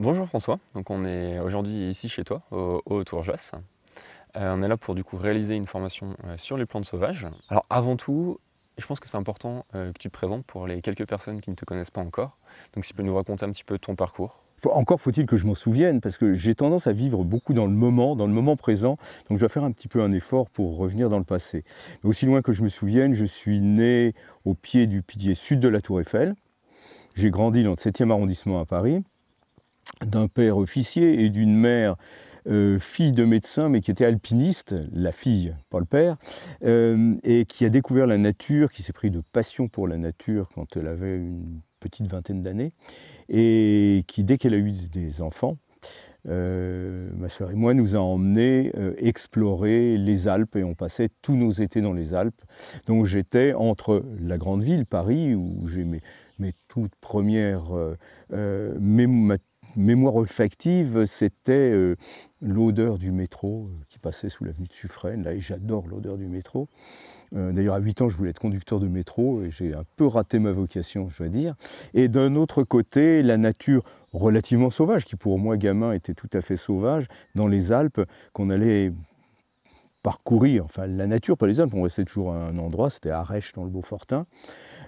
Bonjour François, donc on est aujourd'hui ici chez toi au, Tour Tourjas. Euh, on est là pour du coup réaliser une formation euh, sur les plantes sauvages. Alors avant tout, je pense que c'est important euh, que tu te présentes pour les quelques personnes qui ne te connaissent pas encore. Donc si tu peux nous raconter un petit peu ton parcours. encore faut-il que je m'en souvienne, parce que j'ai tendance à vivre beaucoup dans le moment, dans le moment présent, donc je dois faire un petit peu un effort pour revenir dans le passé. aussi loin que je me souvienne, je suis né au pied du pilier sud de la Tour Eiffel. J'ai grandi dans le 7e arrondissement à Paris d'un père officier et d'une mère euh, fille de médecin, mais qui était alpiniste, la fille, pas le père, euh, et qui a découvert la nature, qui s'est pris de passion pour la nature quand elle avait une petite vingtaine d'années, et qui, dès qu'elle a eu des enfants, euh, ma soeur et moi, nous a emmenés explorer les Alpes et on passait tous nos étés dans les Alpes. Donc j'étais entre la grande ville, Paris, où j'ai mes, toutes premières, euh, mémoire olfactive, c'était euh, l'odeur du métro euh, qui passait sous l'avenue de Suffren. Là, et j'adore l'odeur du métro. Euh, d'ailleurs, à 8 ans, je voulais être conducteur de métro et j'ai un peu raté ma vocation, je dois dire. Et d'un autre côté, la nature relativement sauvage, qui pour moi, gamin, était tout à fait sauvage, dans les Alpes, qu'on allait parcourir, enfin la nature, pas les Alpes, on restait toujours à un endroit, c'était Arèche dans le Beaufortin.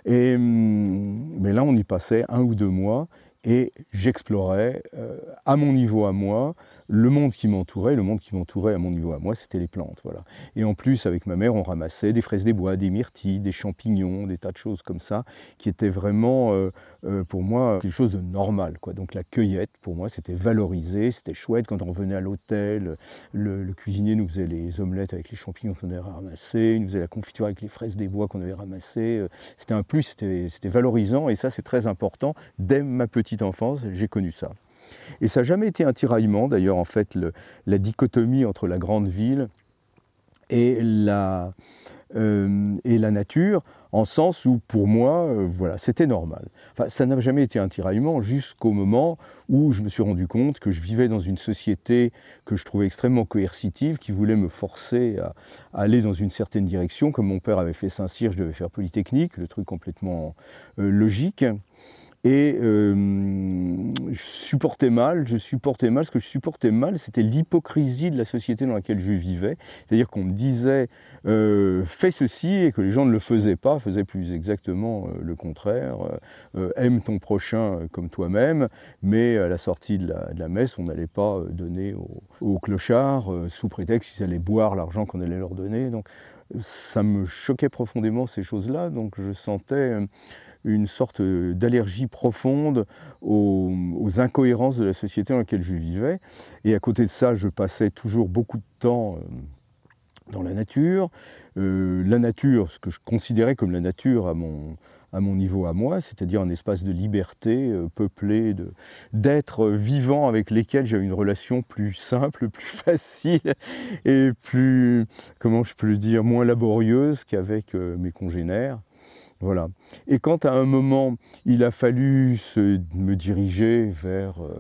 Et, hum, mais là, on y passait un ou deux mois et j'explorais euh, à mon niveau à moi le monde qui m'entourait, le monde qui m'entourait à mon niveau à moi, c'était les plantes. Voilà. Et en plus, avec ma mère, on ramassait des fraises des bois, des myrtilles, des champignons, des tas de choses comme ça, qui étaient vraiment, euh, euh, pour moi, quelque chose de normal. Quoi. Donc la cueillette, pour moi, c'était valorisé, c'était chouette. Quand on venait à l'hôtel, le, le, cuisinier nous faisait les omelettes avec les champignons qu'on avait ramassés, il nous faisait la confiture avec les fraises des bois qu'on avait ramassées. Euh, c'était un plus, c'était valorisant, et ça, c'est très important. Dès ma petite enfance, j'ai connu ça. Et ça n'a jamais été un tiraillement, d'ailleurs, en fait, la dichotomie entre la grande ville et la, euh, nature, en sens où, pour moi, euh, voilà, c'était normal. Enfin, ça n'a jamais été un tiraillement jusqu'au moment où je me suis rendu compte que je vivais dans une société que je trouvais extrêmement coercitive, qui voulait me forcer à, aller dans une certaine direction. Comme mon père avait fait Saint-Cyr, je devais faire Polytechnique, le truc complètement euh, logique. Et euh, je supportais mal, je supportais mal. Ce que je supportais mal, c'était l'hypocrisie de la société dans laquelle je vivais. C'est-à-dire qu'on me disait euh, fais ceci et que les gens ne le faisaient pas, faisaient plus exactement euh, le contraire. aime ton prochain comme toi-même, mais à la sortie de la, messe, on n'allait pas donner aux clochards sous prétexte qu'ils allaient boire l'argent qu'on allait leur donner. Donc ça me choquait profondément ces choses-là. Donc je sentais une sorte d'allergie profonde aux, incohérences de la société dans laquelle je vivais. Et à côté de ça, je passais toujours beaucoup de temps euh, dans la nature. Euh, la nature, ce que je considérais comme la nature à mon, niveau à moi, c'est-à-dire un espace de liberté euh, peuplé d'êtres vivants avec lesquels j'ai une relation plus simple, plus facile et plus, comment je peux le dire, moins laborieuse qu'avec mes congénères. Voilà. Et quand à un moment, il a fallu se, me diriger vers euh,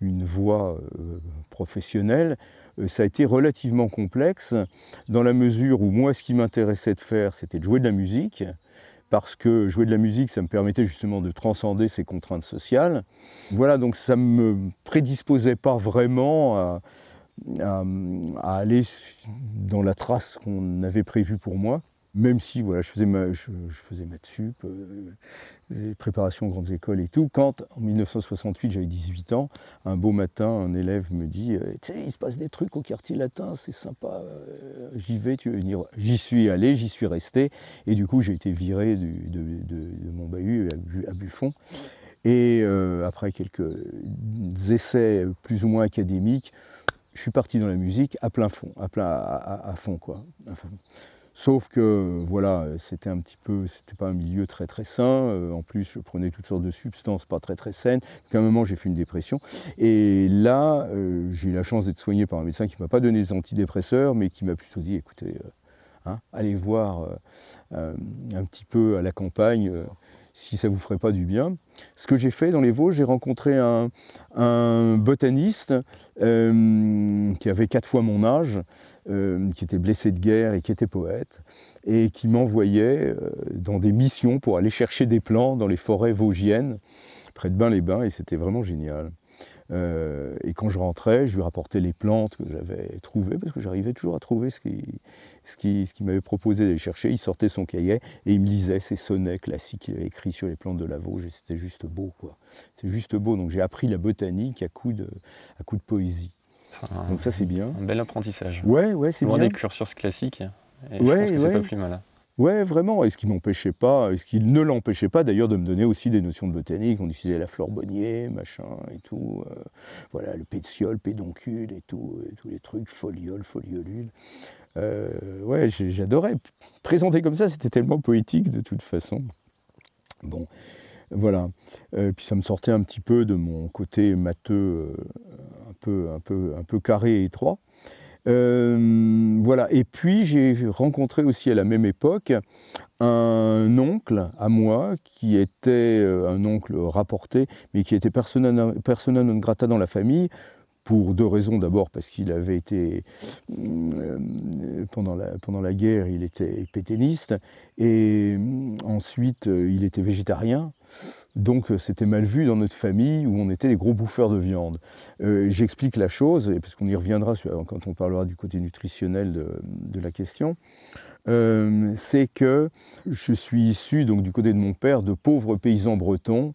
une voie euh, professionnelle, euh, ça a été relativement complexe, dans la mesure où moi, ce qui m'intéressait de faire, c'était de jouer de la musique, parce que jouer de la musique, ça me permettait justement de transcender ces contraintes sociales. Voilà, donc ça ne me prédisposait pas vraiment à, à aller dans la trace qu'on avait prévue pour moi même si voilà, je, faisais ma, je, faisais ma sup, euh, préparation aux grandes écoles et tout, quand en 1968 j'avais 18 ans, un beau matin, un élève me dit euh, Tu il se passe des trucs au quartier latin, c'est sympa, euh, j'y vais, tu veux venir J'y suis allé, j'y suis resté, et du coup j'ai été viré de, mon bahut à, Buffon. Et après quelques essais plus ou moins académiques, je suis parti dans la musique à plein fond, à, plein, à, fond quoi. Sauf que, voilà, c'était un petit peu, c'était pas un milieu très très sain. Euh, en plus, je prenais toutes sortes de substances pas très très saines. quand à un moment, j'ai fait une dépression. Et là, euh, j'ai eu la chance d'être soigné par un médecin qui m'a pas donné des antidépresseurs, mais qui m'a plutôt dit, écoutez, euh, hein, allez voir un petit peu à la campagne si ça vous ferait pas du bien. Ce que j'ai fait dans les Vosges, j'ai rencontré un, botaniste euh, qui avait quatre fois mon âge, euh, qui était blessé de guerre et qui était poète, et qui m'envoyait euh, dans des missions pour aller chercher des plants dans les forêts vosgiennes, près de Bain-les-Bains, et c'était vraiment génial. Euh, et quand je rentrais, je lui rapportais les plantes que j'avais trouvées, parce que j'arrivais toujours à trouver ce qu'il ce qui, ce qui m'avait proposé d'aller chercher. Il sortait son cahier et il me lisait ses sonnets classiques qu'il avait écrits sur les plantes de la Vosges. C'était juste beau, quoi. C'est juste beau. Donc j'ai appris la botanique à coup de, à coup de poésie. Donc ça, c'est bien. Un bel apprentissage. Ouais, ouais, c'est bien. des cursus classiques. Et ouais, je pense que c'est pas plus mal. Ouais, vraiment. Et ce qui ne l'empêchait pas d'ailleurs de me donner aussi des notions de botanique. On utilisait la flore bonnier, machin et tout. Euh, voilà, le pétiole, pédoncule et tout, et tous les trucs, foliole, foliolule. Euh, ouais, j'adorais. Présenter comme ça, c'était tellement poétique de toute façon. Bon, voilà. Euh, puis ça me sortait un petit peu de mon côté matheux, un, peu, un, peu, un peu carré et étroit. Euh, voilà. Et puis j'ai rencontré aussi à la même époque un oncle à moi qui était euh, un oncle rapporté, mais qui était persona non grata dans la famille pour deux raisons. D'abord parce qu'il avait été, euh, pendant, la, pendant la guerre, il était pétainiste, et euh, ensuite euh, il était végétarien. Donc c'était mal vu dans notre famille où on était des gros bouffeurs de viande. J'explique la chose, parce qu'on y reviendra quand on parlera du côté nutritionnel de, la question. C'est que je suis issu, donc du côté de mon père, de pauvres paysans bretons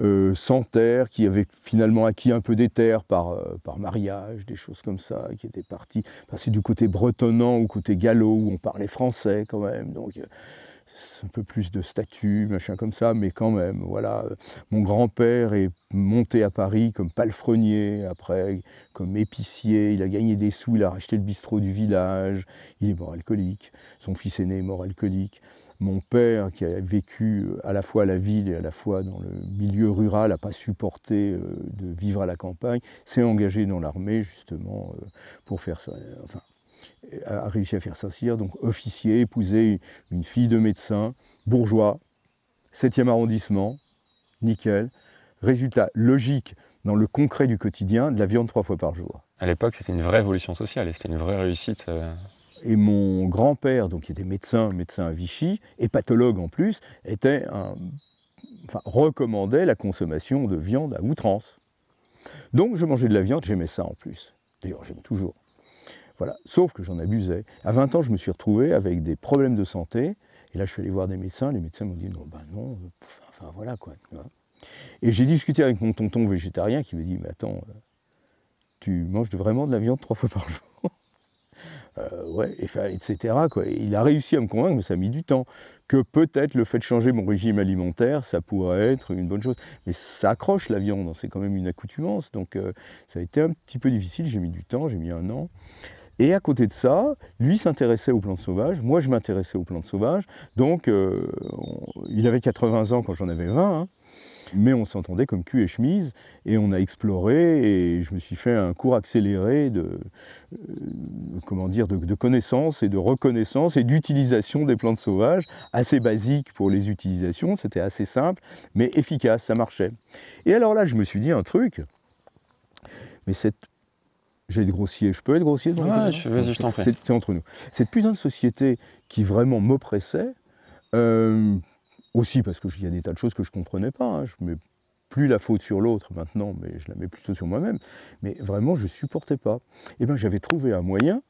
euh, sans terre, qui avait finalement acquis un peu des terres par, euh, mariage, des choses comme ça, qui étaient parti c'est du côté bretonnant au côté gallo, où on parlait français quand même, donc euh, c'est un peu plus de statut, machin comme ça, mais quand même, voilà. Mon grand-père est monté à Paris comme palefrenier, après comme épicier, il a gagné des sous, il a racheté le bistrot du village, il est mort alcoolique, son fils aîné est mort alcoolique. Mon père, qui a vécu euh, à la fois à la ville et à la fois dans le milieu rural, n'a pas supporté euh, de vivre à la campagne, s'est engagé dans l'armée justement euh, pour faire ça. Enfin, a réussi à faire ça, donc officier, épousé une fille de médecin, bourgeois, 7e arrondissement, nickel. Résultat logique dans le concret du quotidien, de la viande trois fois par jour. À l'époque, c'était une vraie évolution sociale et c'était une vraie réussite et mon grand-père, donc qui était médecin, médecin à Vichy, et pathologue en plus, était recommandait la consommation de viande à outrance. Donc je mangeais de la viande, j'aimais ça en plus. D'ailleurs, j'aime toujours. Voilà, sauf que j'en abusais. À 20 ans, je me suis retrouvé avec des problèmes de santé. Et là, je suis allé voir des médecins. Les médecins m'ont dit non, ben non, enfin voilà quoi. Et j'ai discuté avec mon tonton végétarien qui me dit mais attends, euh, tu manges vraiment de la viande trois fois par jour euh, etc. Il a réussi à me convaincre, mais ça a mis du temps, que peut-être le fait de changer mon régime alimentaire, ça pourrait être une bonne chose. Mais ça accroche la viande, hein. c'est quand même une accoutumance, donc euh, ça a été un petit peu difficile, j'ai mis du temps, j'ai mis un an. Et à côté de ça, lui s'intéressait aux plantes sauvages, moi je m'intéressais aux plantes sauvages, donc euh, il avait 80 ans quand j'en avais 20, mais on s'entendait comme cul et chemise, et on a exploré, et je me suis fait un cours accéléré de, euh, comment dire, de, connaissances et de reconnaissance et d'utilisation des plantes sauvages, assez basique pour les utilisations, c'était assez simple, mais efficace, ça marchait. Et alors là, je me suis dit un truc, mais cette j'ai grossier, je peux être grossier je, je t'en prie. C'est entre nous. Cette putain de société qui vraiment m'oppressait, euh, aussi parce qu'il y a des tas de choses que je ne comprenais pas. Hein. Je ne mets plus la faute sur l'autre maintenant, mais je la mets plutôt sur moi-même. Mais vraiment, je ne supportais pas. Et eh bien, j'avais trouvé un moyen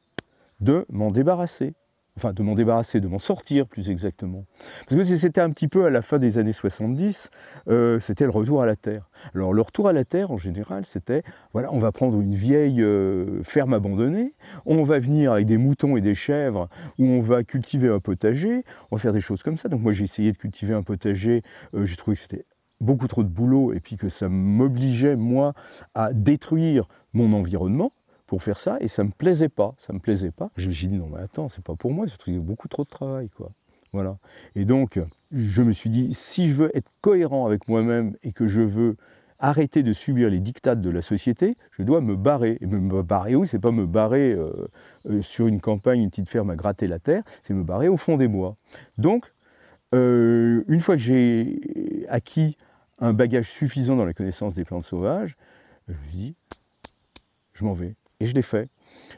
de m'en débarrasser enfin de m'en débarrasser, de m'en sortir plus exactement. Parce que c'était un petit peu à la fin des années 70, euh, c'était le retour à la terre. Alors le retour à la terre en général, c'était voilà, on va prendre une vieille euh, ferme abandonnée, on va venir avec des moutons et des chèvres, où on va cultiver un potager, on va faire des choses comme ça. Donc moi j'ai essayé de cultiver un potager, euh, j'ai trouvé que c'était beaucoup trop de boulot et puis que ça m'obligeait moi à détruire mon environnement pour faire ça et ça me plaisait pas, ça me plaisait pas. Je me suis dit non mais attends, c'est pas pour moi, c'est beaucoup trop de travail quoi. Voilà. Et donc je me suis dit si je veux être cohérent avec moi-même et que je veux arrêter de subir les dictates de la société, je dois me barrer. Et me barrer où C'est pas me barrer euh, euh, sur une campagne, une petite ferme à gratter la terre, c'est me barrer au fond des bois. Donc euh, une fois que j'ai acquis un bagage suffisant dans la connaissance des plantes sauvages, je me dis je m'en vais. Et je l'ai fait.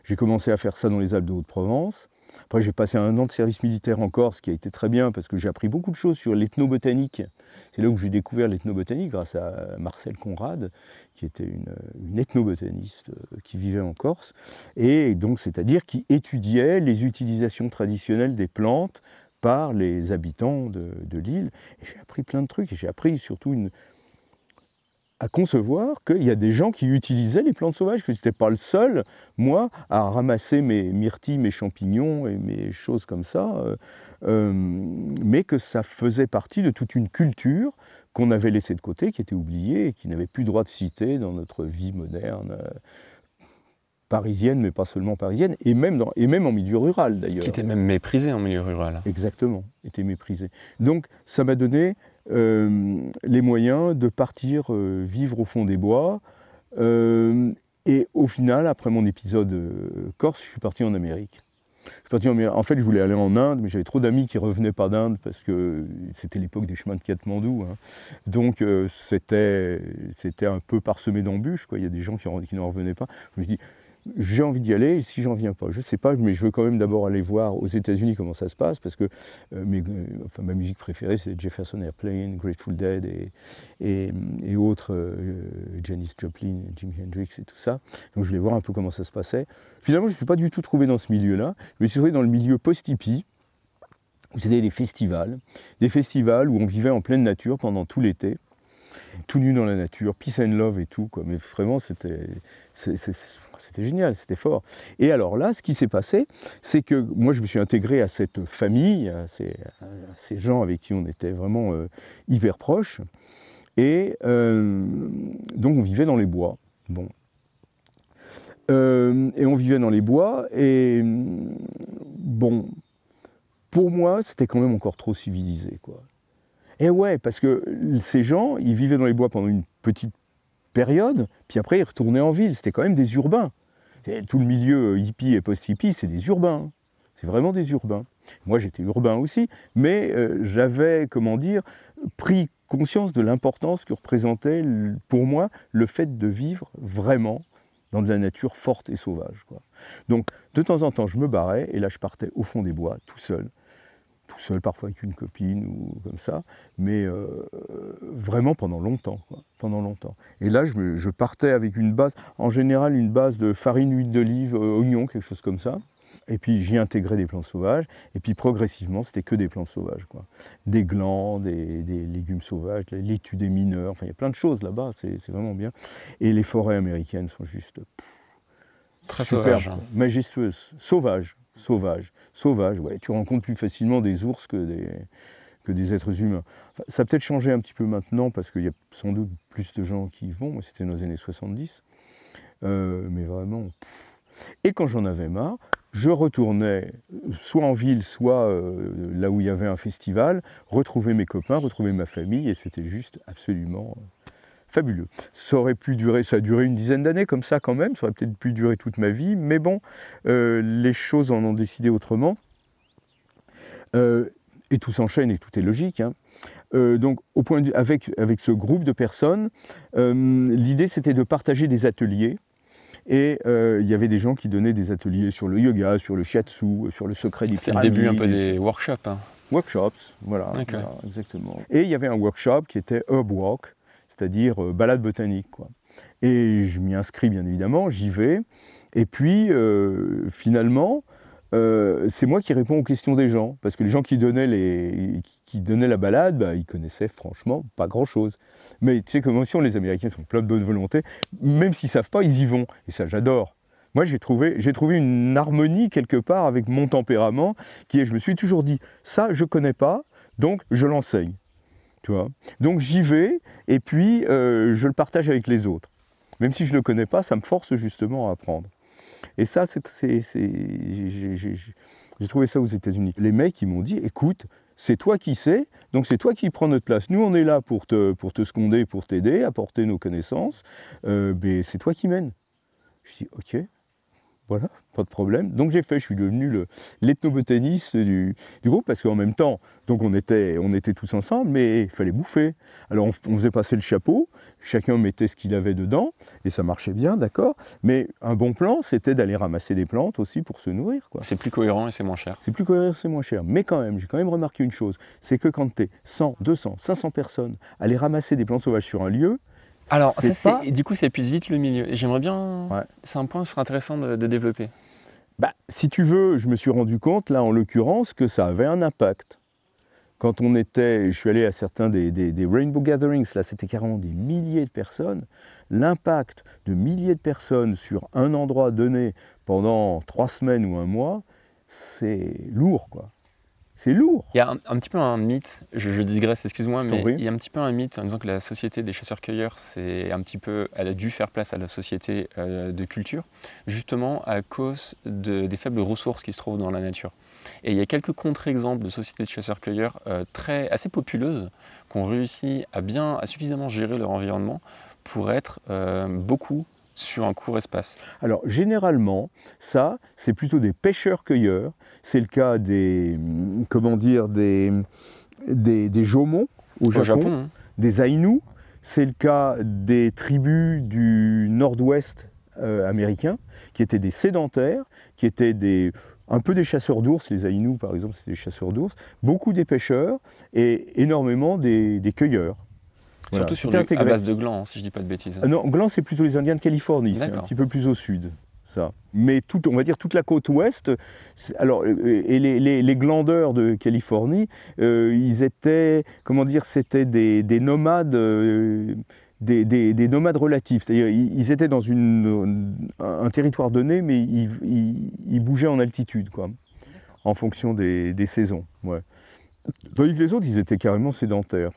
J'ai commencé à faire ça dans les Alpes de Haute-Provence. Après, j'ai passé un an de service militaire en Corse, qui a été très bien parce que j'ai appris beaucoup de choses sur l'ethnobotanique. C'est là où j'ai découvert l'ethnobotanique grâce à Marcel Conrad, qui était une, ethnobotaniste euh, qui vivait en Corse, et donc c'est-à-dire qui étudiait les utilisations traditionnelles des plantes par les habitants de, de l'île. j'ai appris plein de trucs, et j'ai appris surtout une, à concevoir qu'il y a des gens qui utilisaient les plantes sauvages, que je n'étais pas le seul, moi, à ramasser mes myrtilles, mes champignons et mes choses comme ça, euh, euh, mais que ça faisait partie de toute une culture qu'on avait laissée de côté, qui était oubliée et qui n'avait plus droit de citer dans notre vie moderne. Euh, parisienne, mais pas seulement parisienne, et même, dans, et même en milieu rural d'ailleurs. Qui était même méprisée en milieu rural. Exactement, était méprisée. Donc ça m'a donné euh, les moyens de partir euh, vivre au fond des bois. Euh, et au final, après mon épisode corse, je suis parti en Amérique. je En fait, je voulais aller en Inde, mais j'avais trop d'amis qui revenaient pas d'Inde parce que c'était l'époque des chemins de Katmandou. Hein. Donc, c'était, un peu parsemé d'embûches. Quoi. Il y a des gens qui, n'en revenaient pas j'ai envie d'y aller, si j'en viens pas, je ne sais pas, mais je veux quand même d'abord aller voir aux États-Unis comment ça se passe, parce que euh, euh, ma musique préférée c'est Jefferson Airplane, Grateful Dead et, et, et autres, euh, Janis Joplin, Jimi Hendrix et tout ça. Donc je voulais voir un peu comment ça se passait. Finalement, je ne suis pas du tout trouvé dans ce milieu-là, je me suis trouvé dans le milieu post-hippie, où c'était des festivals, des festivals où on vivait en pleine nature pendant tout l'été tout nu dans la nature, peace and love et tout. Quoi. Mais vraiment, c'était génial, c'était fort. Et alors là, ce qui s'est passé, c'est que moi, je me suis intégré à cette famille, à ces, gens avec qui on était vraiment euh, hyper proches. Et euh, donc, on vivait dans les bois. Bon. Euh, et on vivait dans les bois. Et bon, pour moi, c'était quand même encore trop civilisé, quoi. Et eh ouais, parce que ces gens, ils vivaient dans les bois pendant une petite période, puis après ils retournaient en ville. C'était quand même des urbains. Tout le milieu euh, hippie et post-hippie, c'est des urbains. C'est vraiment des urbains. Moi, j'étais urbain aussi, mais euh, j'avais, comment dire, pris conscience de l'importance que représentait pour moi le fait de vivre vraiment dans de la nature forte et sauvage. Donc, de temps en temps, je me barrais et là, je partais au fond des bois, tout seul tout seul, parfois avec une copine ou comme ça, mais euh, vraiment pendant longtemps, pendant longtemps. Et là, je, partais avec une base, en général une base de farine, huile d'olive, euh, oignon, quelque chose comme ça. Et puis j'y intégrais des plantes sauvages, et puis progressivement, c'était que des plantes sauvages, quoi. Des glands, des, légumes sauvages, l'étude des mineurs, enfin il y a plein de choses là-bas, c'est vraiment bien. Et les forêts américaines sont juste Très superbes, hein. majestueuses, sauvages, Sauvage, sauvage. ouais. Tu rencontres plus facilement des ours que des, êtres humains. ça a peut-être changé un petit peu maintenant parce qu'il y a sans doute plus de gens qui y vont. C'était nos années 70. Euh, mais vraiment. Et quand j'en avais marre, je retournais soit en ville, soit euh, là où il y avait un festival, retrouver mes copains, retrouver ma famille, et c'était juste absolument euh, fabuleux. Ça aurait pu durer, ça a duré une dizaine d'années comme ça quand même, ça aurait peut-être pu durer toute ma vie, mais bon, euh, les choses en ont décidé autrement. Euh, et tout s'enchaîne et tout est logique. Hein. Euh, donc, au point avec, avec ce groupe de personnes, l'idée c'était de partager des ateliers. Et il y avait des gens qui donnaient des ateliers sur le yoga, sur le shiatsu, sur le secret du C'est le début un peu des workshops. Hein. Workshops, voilà, exactement. Et il y avait un workshop qui était Herb c'est-à-dire euh, balade botanique. Quoi. Et je m'y inscris bien évidemment, j'y vais. Et puis euh, finalement, euh, c'est moi qui réponds aux questions des gens, parce que les gens qui donnaient, les, qui, la balade, bah, ils connaissaient franchement pas grand-chose. Mais tu sais que si on les Américains sont pleins de bonne volonté, même s'ils ne savent pas, ils y vont. Et ça, j'adore. Moi, j'ai trouvé, trouvé une harmonie quelque part avec mon tempérament, qui est, je me suis toujours dit, ça, je connais pas, donc je l'enseigne. Donc j'y vais et puis euh, je le partage avec les autres. Même si je ne le connais pas, ça me force justement à apprendre. Et ça, j'ai trouvé ça aux États-Unis. Les mecs, ils m'ont dit, écoute, c'est toi qui sais, donc c'est toi qui prends notre place. Nous, on est là pour te, pour te pour t'aider, apporter nos connaissances, mais euh, ben, c'est toi qui mène. » Je dis, ok, voilà, pas de problème. Donc j'ai fait, je suis devenu l'ethnobotaniste du, groupe, parce qu'en même temps, donc on était, on était tous ensemble, mais il fallait bouffer. Alors on, faisait passer le chapeau, chacun mettait ce qu'il avait dedans, et ça marchait bien, d'accord. Mais un bon plan, c'était d'aller ramasser des plantes aussi pour se nourrir. C'est plus cohérent et c'est moins cher. C'est plus cohérent, et c'est moins cher. Mais quand même, j'ai quand même remarqué une chose, c'est que quand tu es 100, 200, 500 personnes, aller ramasser des plantes sauvages sur un lieu, alors, Du coup, ça épuise vite le milieu. J'aimerais bien. C'est un point qui serait intéressant de, développer. Bah, si tu veux, je me suis rendu compte, là, en l'occurrence, que ça avait un impact. Quand on était, je suis allé à certains des, des Rainbow Gatherings, là, c'était carrément des milliers de personnes. L'impact de milliers de personnes sur un endroit donné pendant trois semaines ou un mois, c'est lourd, quoi. C'est lourd. Il y a un, petit peu un mythe, je, je digresse, excuse-moi, mais il y a un petit peu un mythe en disant que la société des chasseurs-cueilleurs, c'est un petit peu, elle a dû faire place à la société euh, de culture, justement à cause des faibles ressources qui se trouvent dans la nature. Et il y a quelques contre-exemples de sociétés de chasseurs-cueilleurs euh, très, assez populeuses qui ont réussi à bien, à suffisamment gérer leur environnement pour être euh, beaucoup sur un court espace Alors généralement, ça, c'est plutôt des pêcheurs-cueilleurs. C'est le cas des, comment dire, des, des, au Japon, hein. des aïnous, C'est le cas des tribus du nord-ouest euh, américain, qui étaient des sédentaires, qui étaient des, un peu des chasseurs d'ours, les Aïnous par exemple, c'est des chasseurs d'ours, beaucoup des pêcheurs et énormément des cueilleurs. Surtout sur base de gland hein, si je dis pas de bêtises. Hein. Ah non, c'est plutôt les Indiens de Californie, c'est un petit peu plus au sud. Ça. Mais tout, on va dire toute la côte ouest, alors, euh, euh, et les, glandeurs de Californie, euh, ils étaient, comment dire, c'était des, nomades. des, nomades relatifs. ils étaient dans un territoire donné, mais ils, bougeaient en altitude, quoi, en fonction des, saisons. Ouais. Tandis que les autres, ils étaient carrément sédentaires.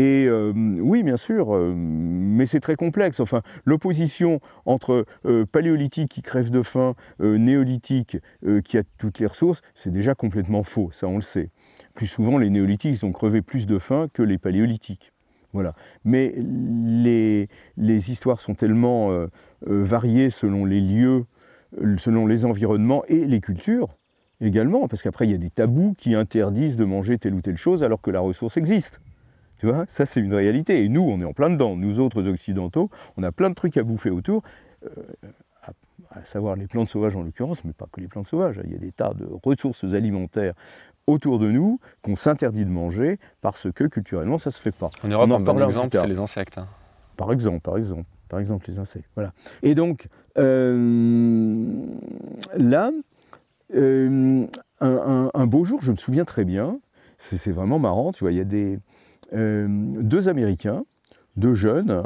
Et euh, oui, bien sûr, euh, mais c'est très complexe. Enfin, l'opposition entre euh, paléolithique qui crève de faim, néolithique qui a toutes les ressources, c'est déjà complètement faux, ça on le sait. Plus souvent, les néolithiques ont crevé plus de faim que les paléolithiques. Voilà. Mais les histoires sont tellement variées selon les lieux, selon les environnements et les cultures également, parce qu'après, il y a des tabous qui interdisent de manger telle ou telle chose alors que la ressource existe. Tu vois, ça c'est une réalité. Et nous, on est en plein dedans. Nous autres occidentaux, on a plein de trucs à bouffer autour. Euh, à, savoir les plantes sauvages en l'occurrence, mais pas que les plantes sauvages. Il y a des tas de ressources alimentaires autour de nous qu'on s'interdit de manger parce que culturellement ça se fait pas. on en par par exemple, c'est les insectes. Hein. Par exemple, par exemple, par exemple les insectes. Voilà. Et donc euh, là, euh, un, beau jour, je me souviens très bien. C'est vraiment marrant, tu vois. Il y a des euh, deux Américains, deux jeunes, euh,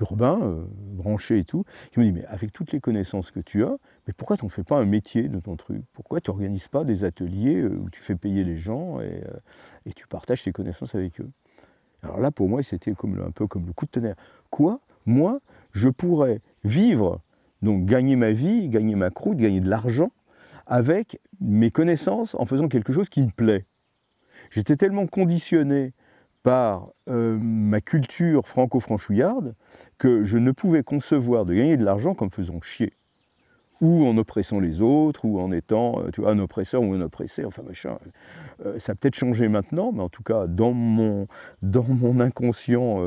urbains, euh, branchés et tout, qui me dit mais avec toutes les connaissances que tu as, mais pourquoi tu n'en fais pas un métier de ton truc Pourquoi tu n'organises pas des ateliers où tu fais payer les gens et, tu partages tes connaissances avec eux Alors là, pour moi, c'était comme un peu comme le coup de tonnerre. Quoi Moi, je pourrais vivre, donc gagner ma vie, gagner ma croûte, gagner de l'argent avec mes connaissances en faisant quelque chose qui me plaît. J'étais tellement conditionné par euh, ma culture franco-franchouillarde que je ne pouvais concevoir de gagner de l'argent comme faisant chier, ou en oppressant les autres, ou en étant euh, tu vois, un oppresseur ou un oppressé, enfin machin. Euh, ça a peut-être changé maintenant, mais en tout cas, dans mon, dans mon inconscient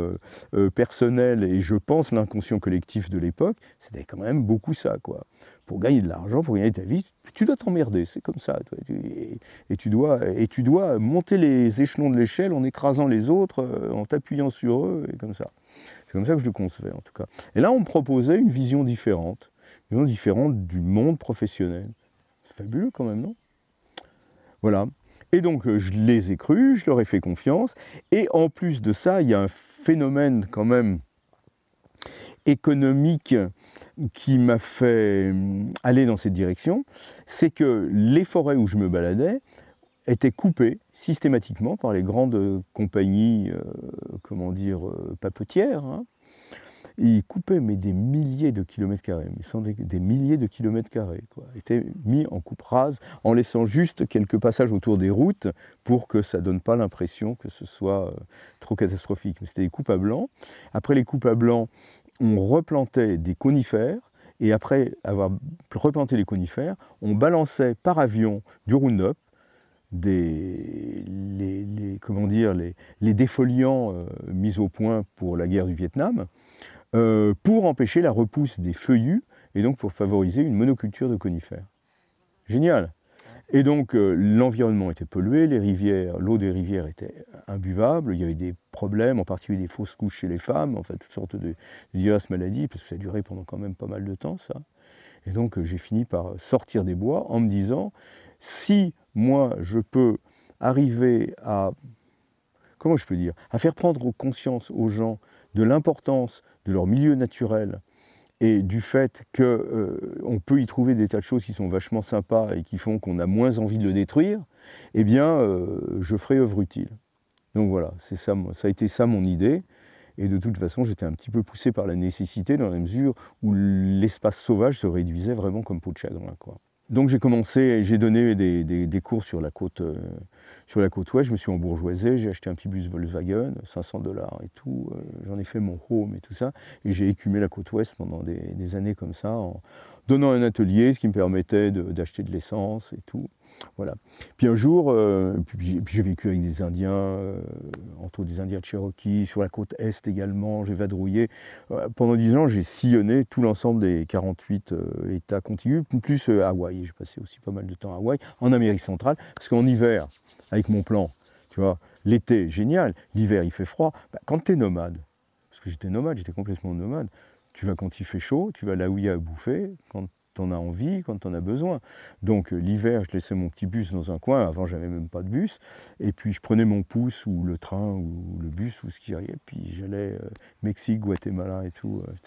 personnel, et je pense l'inconscient collectif de l'époque, c'était quand même beaucoup ça, quoi pour gagner de l'argent, pour gagner ta vie, tu dois t'emmerder, c'est comme ça. Et, tu dois, et tu dois monter les échelons de l'échelle en écrasant les autres, euh, en t'appuyant sur eux, et comme ça. C'est comme ça que je le concevais, en tout cas. Et là, on me proposait une vision différente, une vision différente du monde professionnel. C'est fabuleux quand même, non Voilà. Et donc, euh, je les ai crus, je leur ai fait confiance. Et en plus de ça, il y a un phénomène quand même économique qui m'a fait hum, aller dans cette direction, c'est que les forêts où je me baladais étaient coupées systématiquement par les grandes compagnies, euh, comment dire, euh, papetières. Hein. Ils coupaient mais des milliers de kilomètres carrés, mais sans des, milliers de kilomètres carrés, quoi. Ils étaient mis en coupe rase, en laissant juste quelques passages autour des routes pour que ça donne pas l'impression que ce soit euh, trop catastrophique. Mais c'était des coupes à blanc. Après les coupes à blanc, on replantait des conifères et après avoir replanté les conifères, on balançait par avion du Roundup, des, les, comment dire, les, défoliants euh, mis au point pour la guerre du Vietnam, euh, pour empêcher la repousse des feuillus et donc pour favoriser une monoculture de conifères. Génial et donc euh, l'environnement était pollué, les rivières, l'eau des rivières était imbuvable, il y avait des problèmes, en particulier des fausses couches chez les femmes, enfin toutes sortes de, diverses maladies, parce que ça a duré pendant quand même pas mal de temps ça. Et donc euh, j'ai fini par sortir des bois en me disant, si moi je peux arriver à, comment je peux dire, à faire prendre conscience aux gens de l'importance de leur milieu naturel et du fait qu'on euh, peut y trouver des tas de choses qui sont vachement sympas et qui font qu'on a moins envie de le détruire, eh bien, euh, je ferai œuvre utile. Donc voilà, c'est ça, ça a été ça mon idée. Et de toute façon, j'étais un petit peu poussé par la nécessité dans la mesure où l'espace sauvage se réduisait vraiment comme peau de chagrin. Quoi. Donc j'ai commencé, j'ai donné des, cours sur la côte euh, sur la côte ouest. Je me suis embourgeoisé, j'ai acheté un petit bus Volkswagen, 500 dollars et tout. Euh, j'en ai fait mon home et tout ça. Et j'ai écumé la côte ouest pendant des, des années comme ça, en, donnant un atelier, ce qui me permettait d'acheter de, l'essence et tout. Voilà. Puis un jour, euh, j'ai vécu avec des Indiens, euh, entre autres des Indiens de Cherokee, sur la côte Est également, j'ai vadrouillé. Euh, pendant dix ans, j'ai sillonné tout l'ensemble des 48 États contigus, plus Hawaï. J'ai passé aussi pas mal de temps à Hawaï, en Amérique centrale, parce qu'en hiver, avec mon plan, tu vois, l'été, génial, l'hiver, il fait froid. Bah, quand tu es nomade, parce que j'étais nomade, j'étais complètement nomade, tu vas quand il fait chaud, tu vas là où il y a à bouffer, quand on a envie, quand on a besoin. Donc euh, l'hiver, je laissais mon petit bus dans un coin, avant j'avais même pas de bus, et puis je prenais mon pouce ou le train ou le bus ou ce qui arrivait, puis j'allais euh, Mexique, Guatemala et tout. Euh,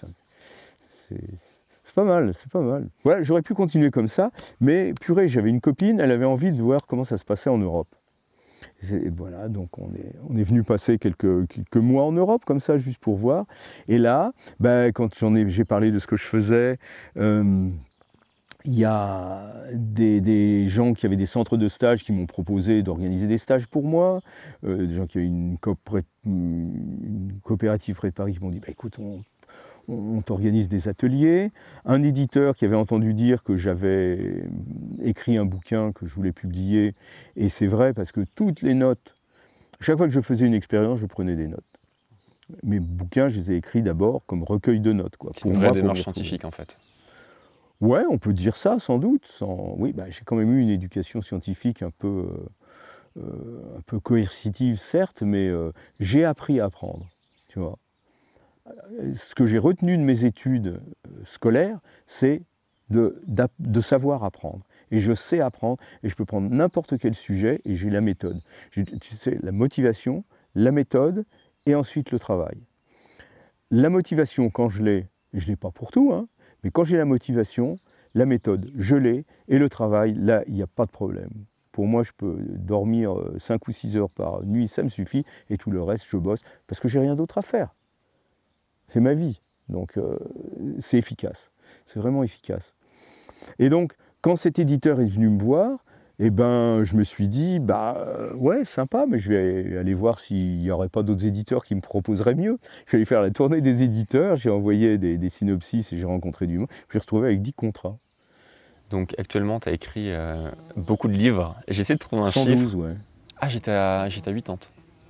c'est pas mal, c'est pas mal. Voilà, j'aurais pu continuer comme ça, mais purée, j'avais une copine, elle avait envie de voir comment ça se passait en Europe voilà, donc on est, on est venu passer quelques, quelques, mois en Europe, comme ça, juste pour voir. Et là, ben, quand j'en ai, j'ai parlé de ce que je faisais, euh, il y a des, des, gens qui avaient des centres de stage qui m'ont proposé d'organiser des stages pour moi, euh, des gens qui avaient une, coopérative près de Paris qui m'ont dit bah, écoute, on on organise des ateliers. Un éditeur qui avait entendu dire que j'avais écrit un bouquin que je voulais publier, et c'est vrai parce que toutes les notes, chaque fois que je faisais une expérience, je prenais des notes. Mes bouquins, je les ai écrits d'abord comme recueil de notes. Quoi, une vraie démarche scientifique en fait. Ouais, on peut dire ça sans doute. Sans... Oui, bah, j'ai quand même eu une éducation scientifique un peu, euh, un peu coercitive, certes, mais euh, j'ai appris à apprendre. Tu vois ce que j'ai retenu de mes études euh, scolaires, c'est de, savoir apprendre. Et je sais apprendre, et je peux prendre n'importe quel sujet, et j'ai la méthode. tu sais, la motivation, la méthode, et ensuite le travail. La motivation, quand je l'ai, je ne l'ai pas pour tout, hein, mais quand j'ai la motivation, la méthode, je l'ai, et le travail, là, il n'y a pas de problème. Pour moi, je peux dormir 5 euh, ou 6 heures par nuit, ça me suffit, et tout le reste, je bosse, parce que j'ai rien d'autre à faire c'est ma vie. Donc euh, c'est efficace, c'est vraiment efficace. Et donc quand cet éditeur est venu me voir, eh ben, je me suis dit, bah euh, ouais, sympa, mais je vais aller voir s'il n'y aurait pas d'autres éditeurs qui me proposeraient mieux. Je vais faire la tournée des éditeurs, j'ai envoyé des, des, synopsis et j'ai rencontré du monde. Je me suis retrouvé avec 10 contrats. Donc actuellement, tu as écrit euh, beaucoup de livres. J'essaie de trouver un 112, ouais. Ah, j'étais à, j'étais à 80.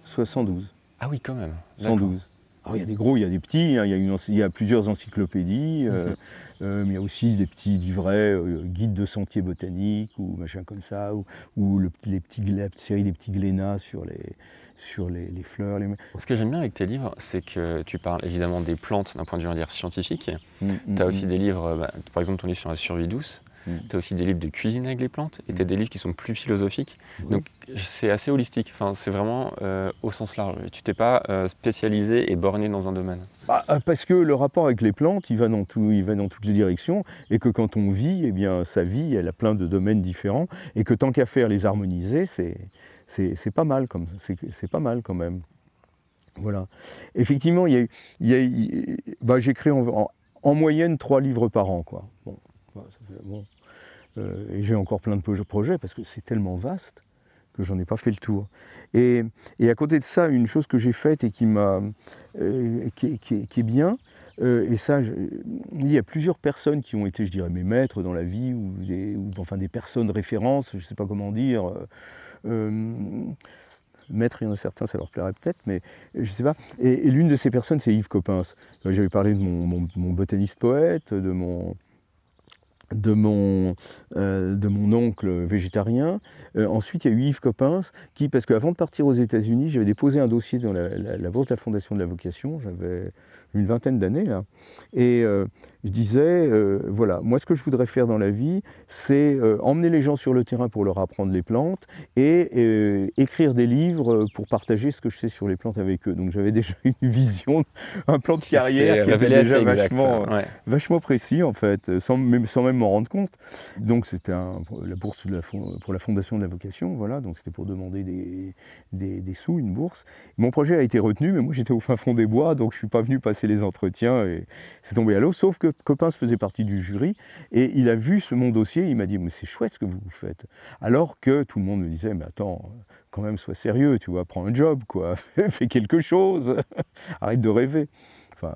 72. Ah oui, quand même. 112 il y a des gros, il y a des petits, hein, il, y a plusieurs encyclopédies, euh, mhm. euh, mais il y a aussi des petits livrets, euh, guides de sentiers botaniques ou machin comme ça, ou, les petits, la série des petits glénats sur les, sur les, fleurs. Ce que j'aime bien avec tes livres, c'est que tu parles évidemment des plantes d'un point de vue scientifique. Mm, tu as mm, aussi mm. des livres, bah, par exemple ton livre sur la survie douce, Mm. T'as Tu as aussi des livres de cuisine avec les plantes et tu as mm. des livres qui sont plus philosophiques. Donc c'est assez holistique, enfin, c'est vraiment euh, au sens large. Tu t'es pas euh, spécialisé et borné dans un domaine. Bah, euh, parce que le rapport avec les plantes, il va, dans tout, il va dans toutes les directions et que quand on vit, eh bien, sa vie, elle a plein de domaines différents et que tant qu'à faire les harmoniser, c'est pas mal comme c'est pas mal quand même. Voilà. Effectivement, il y a, bah, j'écris en, moyenne trois livres par an. Quoi. Euh, et j'ai encore plein de projets parce que c'est tellement vaste que j'en ai pas fait le tour. Et, à côté de ça, une chose que j'ai faite et qui, m'a, euh, qui, est bien, euh, et ça, il y a plusieurs personnes qui ont été, je dirais, mes maîtres dans la vie, ou, des, enfin des personnes références, je sais pas comment dire. Maître, il y en a certains, ça leur plairait peut-être, mais je ne sais pas. Et, l'une de ces personnes, c'est Yves Coppens. J'avais parlé de mon botaniste poète, de mon, de mon, euh, de mon oncle végétarien. Euh, ensuite, il y a eu Yves Coppens, qui, parce qu'avant de partir aux États-Unis, j'avais déposé un dossier dans la, bourse de la Fondation de la Vocation. J'avais une vingtaine d'années. là Et euh, je disais, euh, voilà, moi ce que je voudrais faire dans la vie, c'est euh, emmener les gens sur le terrain pour leur apprendre les plantes et écrire des livres pour partager ce que je sais sur les plantes avec eux. Donc j'avais déjà une vision, un plan de carrière qui était déjà vachement, vachement, précis en fait, sans même, sans même m'en rendre compte. Donc c'était la bourse de la, pour la fondation de la vocation, voilà, donc c'était pour demander des, des, des, sous, une bourse. Mon projet a été retenu, mais moi j'étais au fin fond des bois, donc je ne suis pas venu passer les entretiens et c'est tombé à l'eau. Sauf que Coppens faisait partie du jury et il a vu ce, mon dossier. il m'a dit Mais c'est chouette ce que vous faites. Alors que tout le monde me disait Mais attends, quand même, sois sérieux, tu vois, prends un job, quoi, fais quelque chose, arrête de rêver. Enfin,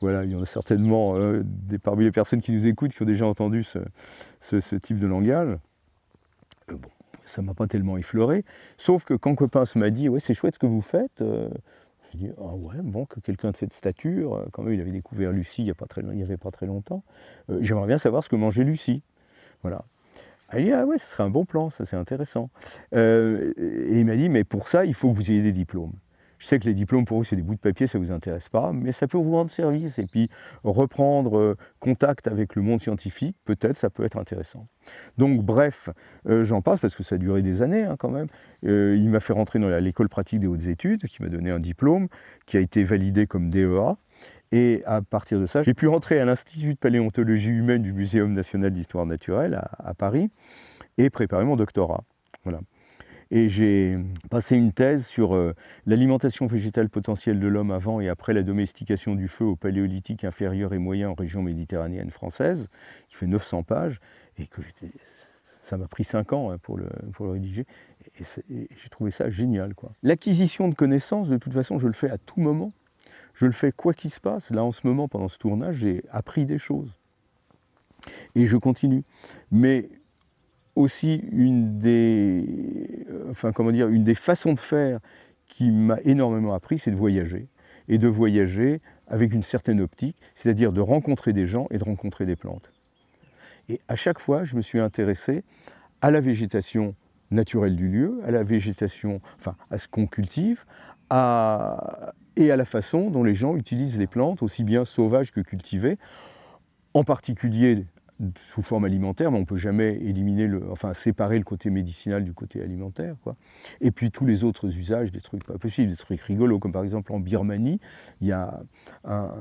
voilà, il y en a certainement euh, des, parmi les personnes qui nous écoutent qui ont déjà entendu ce, type de langage. Euh, bon, ça m'a pas tellement effleuré, sauf que quand se m'a dit Ouais, c'est chouette ce que vous faites. Euh, dit, ah ouais, bon, que quelqu'un de cette stature, euh, quand même, il avait découvert Lucie il n'y avait pas très longtemps, euh, j'aimerais bien savoir ce que mangeait Lucie. Voilà. dit, ah ouais, ce serait un bon plan, ça c'est intéressant. Euh, et il m'a dit, mais pour ça, il faut que vous ayez des diplômes. Je sais que les diplômes pour vous, c'est des bouts de papier, ça ne vous intéresse pas, mais ça peut vous rendre service. Et puis reprendre euh, contact avec le monde scientifique, peut-être, ça peut être intéressant. Donc bref, euh, j'en passe parce que ça a duré des années hein, quand même. Euh, il m'a fait rentrer dans l'école pratique des hautes études, qui m'a donné un diplôme, qui a été validé comme DEA. Et à partir de ça, j'ai pu rentrer à l'Institut de paléontologie humaine du Muséum national d'histoire naturelle à, à Paris et préparer mon doctorat. Voilà et j'ai passé une thèse sur euh, l'alimentation végétale potentielle de l'homme avant et après la domestication du feu au paléolithique inférieur et moyen en région méditerranéenne française, qui fait 900 pages, et que ça m'a pris 5 ans hein, pour, le, pour le rédiger, et, j'ai trouvé ça génial. L'acquisition de connaissances, de toute façon, je le fais à tout moment, je le fais quoi qu'il se passe. Là, en ce moment, pendant ce tournage, j'ai appris des choses. Et je continue. Mais aussi une des, euh, enfin, comment dire, une des façons de faire qui m'a énormément appris, c'est de voyager. Et de voyager avec une certaine optique, c'est-à-dire de rencontrer des gens et de rencontrer des plantes. Et à chaque fois, je me suis intéressé à la végétation naturelle du lieu, à la végétation, enfin à ce qu'on cultive, à, et à la façon dont les gens utilisent les plantes, aussi bien sauvages que cultivées, en particulier sous forme alimentaire, mais on ne peut jamais éliminer le, enfin séparer le côté médicinal du côté alimentaire. Et puis tous les autres usages, des trucs pas possibles, des trucs rigolos, comme par exemple en Birmanie, il y a un,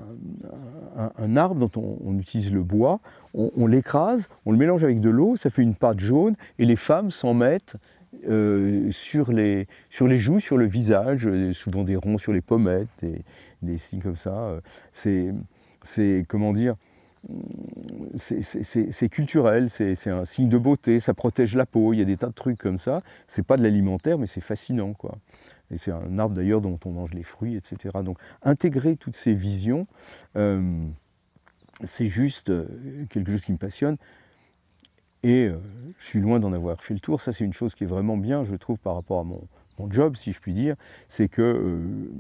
arbre dont on, utilise le bois, on, l'écrase, on le mélange avec de l'eau, ça fait une pâte jaune, et les femmes s'en mettent euh, sur, les, sur les joues, sur le visage, euh, souvent des ronds sur les pommettes, des, des signes comme ça. Euh, c'est, comment dire, c'est culturel, c'est un signe de beauté, ça protège la peau, il y a des tas de trucs comme ça. C'est pas de l'alimentaire, mais c'est fascinant, quoi. Et c'est un arbre d'ailleurs dont on mange les fruits, etc. Donc intégrer toutes ces visions, euh, c'est juste euh, quelque chose qui me passionne. Et euh, je suis loin d'en avoir fait le tour. Ça, c'est une chose qui est vraiment bien, je trouve, par rapport à mon, mon job, si je puis dire, c'est que euh,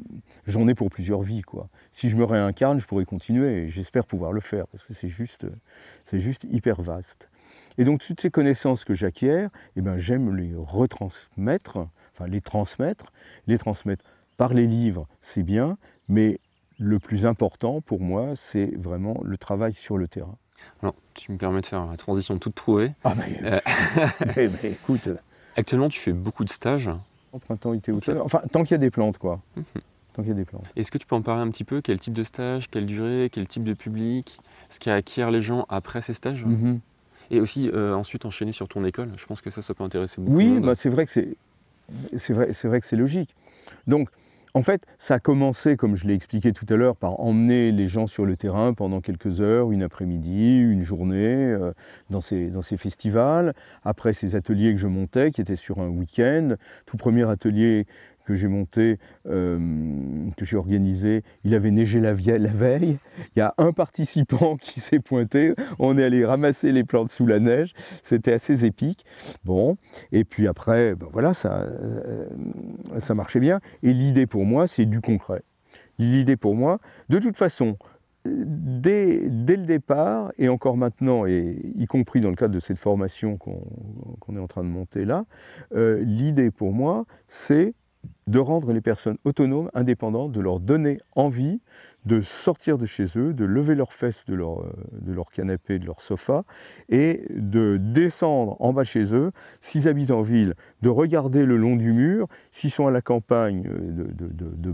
j'en ai pour plusieurs vies. Quoi. Si je me réincarne, je pourrais continuer et j'espère pouvoir le faire parce que c'est juste, euh, c'est juste hyper vaste. Et donc toutes ces connaissances que j'acquiers, eh ben, j'aime les retransmettre, enfin les transmettre, les transmettre par les livres, c'est bien, mais le plus important pour moi, c'est vraiment le travail sur le terrain. Alors, tu me permets de faire la transition toute trouvée. Ah, euh, écoute. Actuellement, tu fais beaucoup de stages printemps, été, Enfin, tant qu'il y a des plantes, quoi. Mhm. Tant qu'il y a des plantes. Est-ce que tu peux en parler un petit peu Quel type de stage Quelle durée Quel type de public Ce qui les gens après ces stages mhm. Et aussi, euh, ensuite, enchaîner sur ton école. Je pense que ça, ça peut intéresser beaucoup. Oui, bah, c'est vrai que c'est, c'est, vrai, c'est vrai que c'est logique. Donc, en fait, ça a commencé, comme je l'ai expliqué tout à l'heure, par emmener les gens sur le terrain pendant quelques heures, une après-midi, une journée, euh, dans, ces, dans ces festivals. Après ces ateliers que je montais, qui étaient sur un week-end. Tout premier atelier que j'ai monté, euh, que j'ai organisé, il avait neigé la, la veille. Il y a un participant qui s'est pointé. On est allé ramasser les plantes sous la neige. C'était assez épique. Bon, et puis après, ben voilà, ça, euh, ça marchait bien. Et l'idée pour moi, c'est du concret. L'idée pour moi, de toute façon, Dès, dès, le départ, et encore maintenant, et y compris dans le cadre de cette formation qu'on est en train de monter là, euh, l'idée pour moi, c'est de rendre les personnes autonomes, indépendantes, de leur donner envie de sortir de chez eux, de lever leurs fesses de leur, euh, canapé, de leur sofa, et de descendre en bas chez eux, s'ils habitent en ville, de regarder le long du mur, s'ils sont à la campagne, euh, de,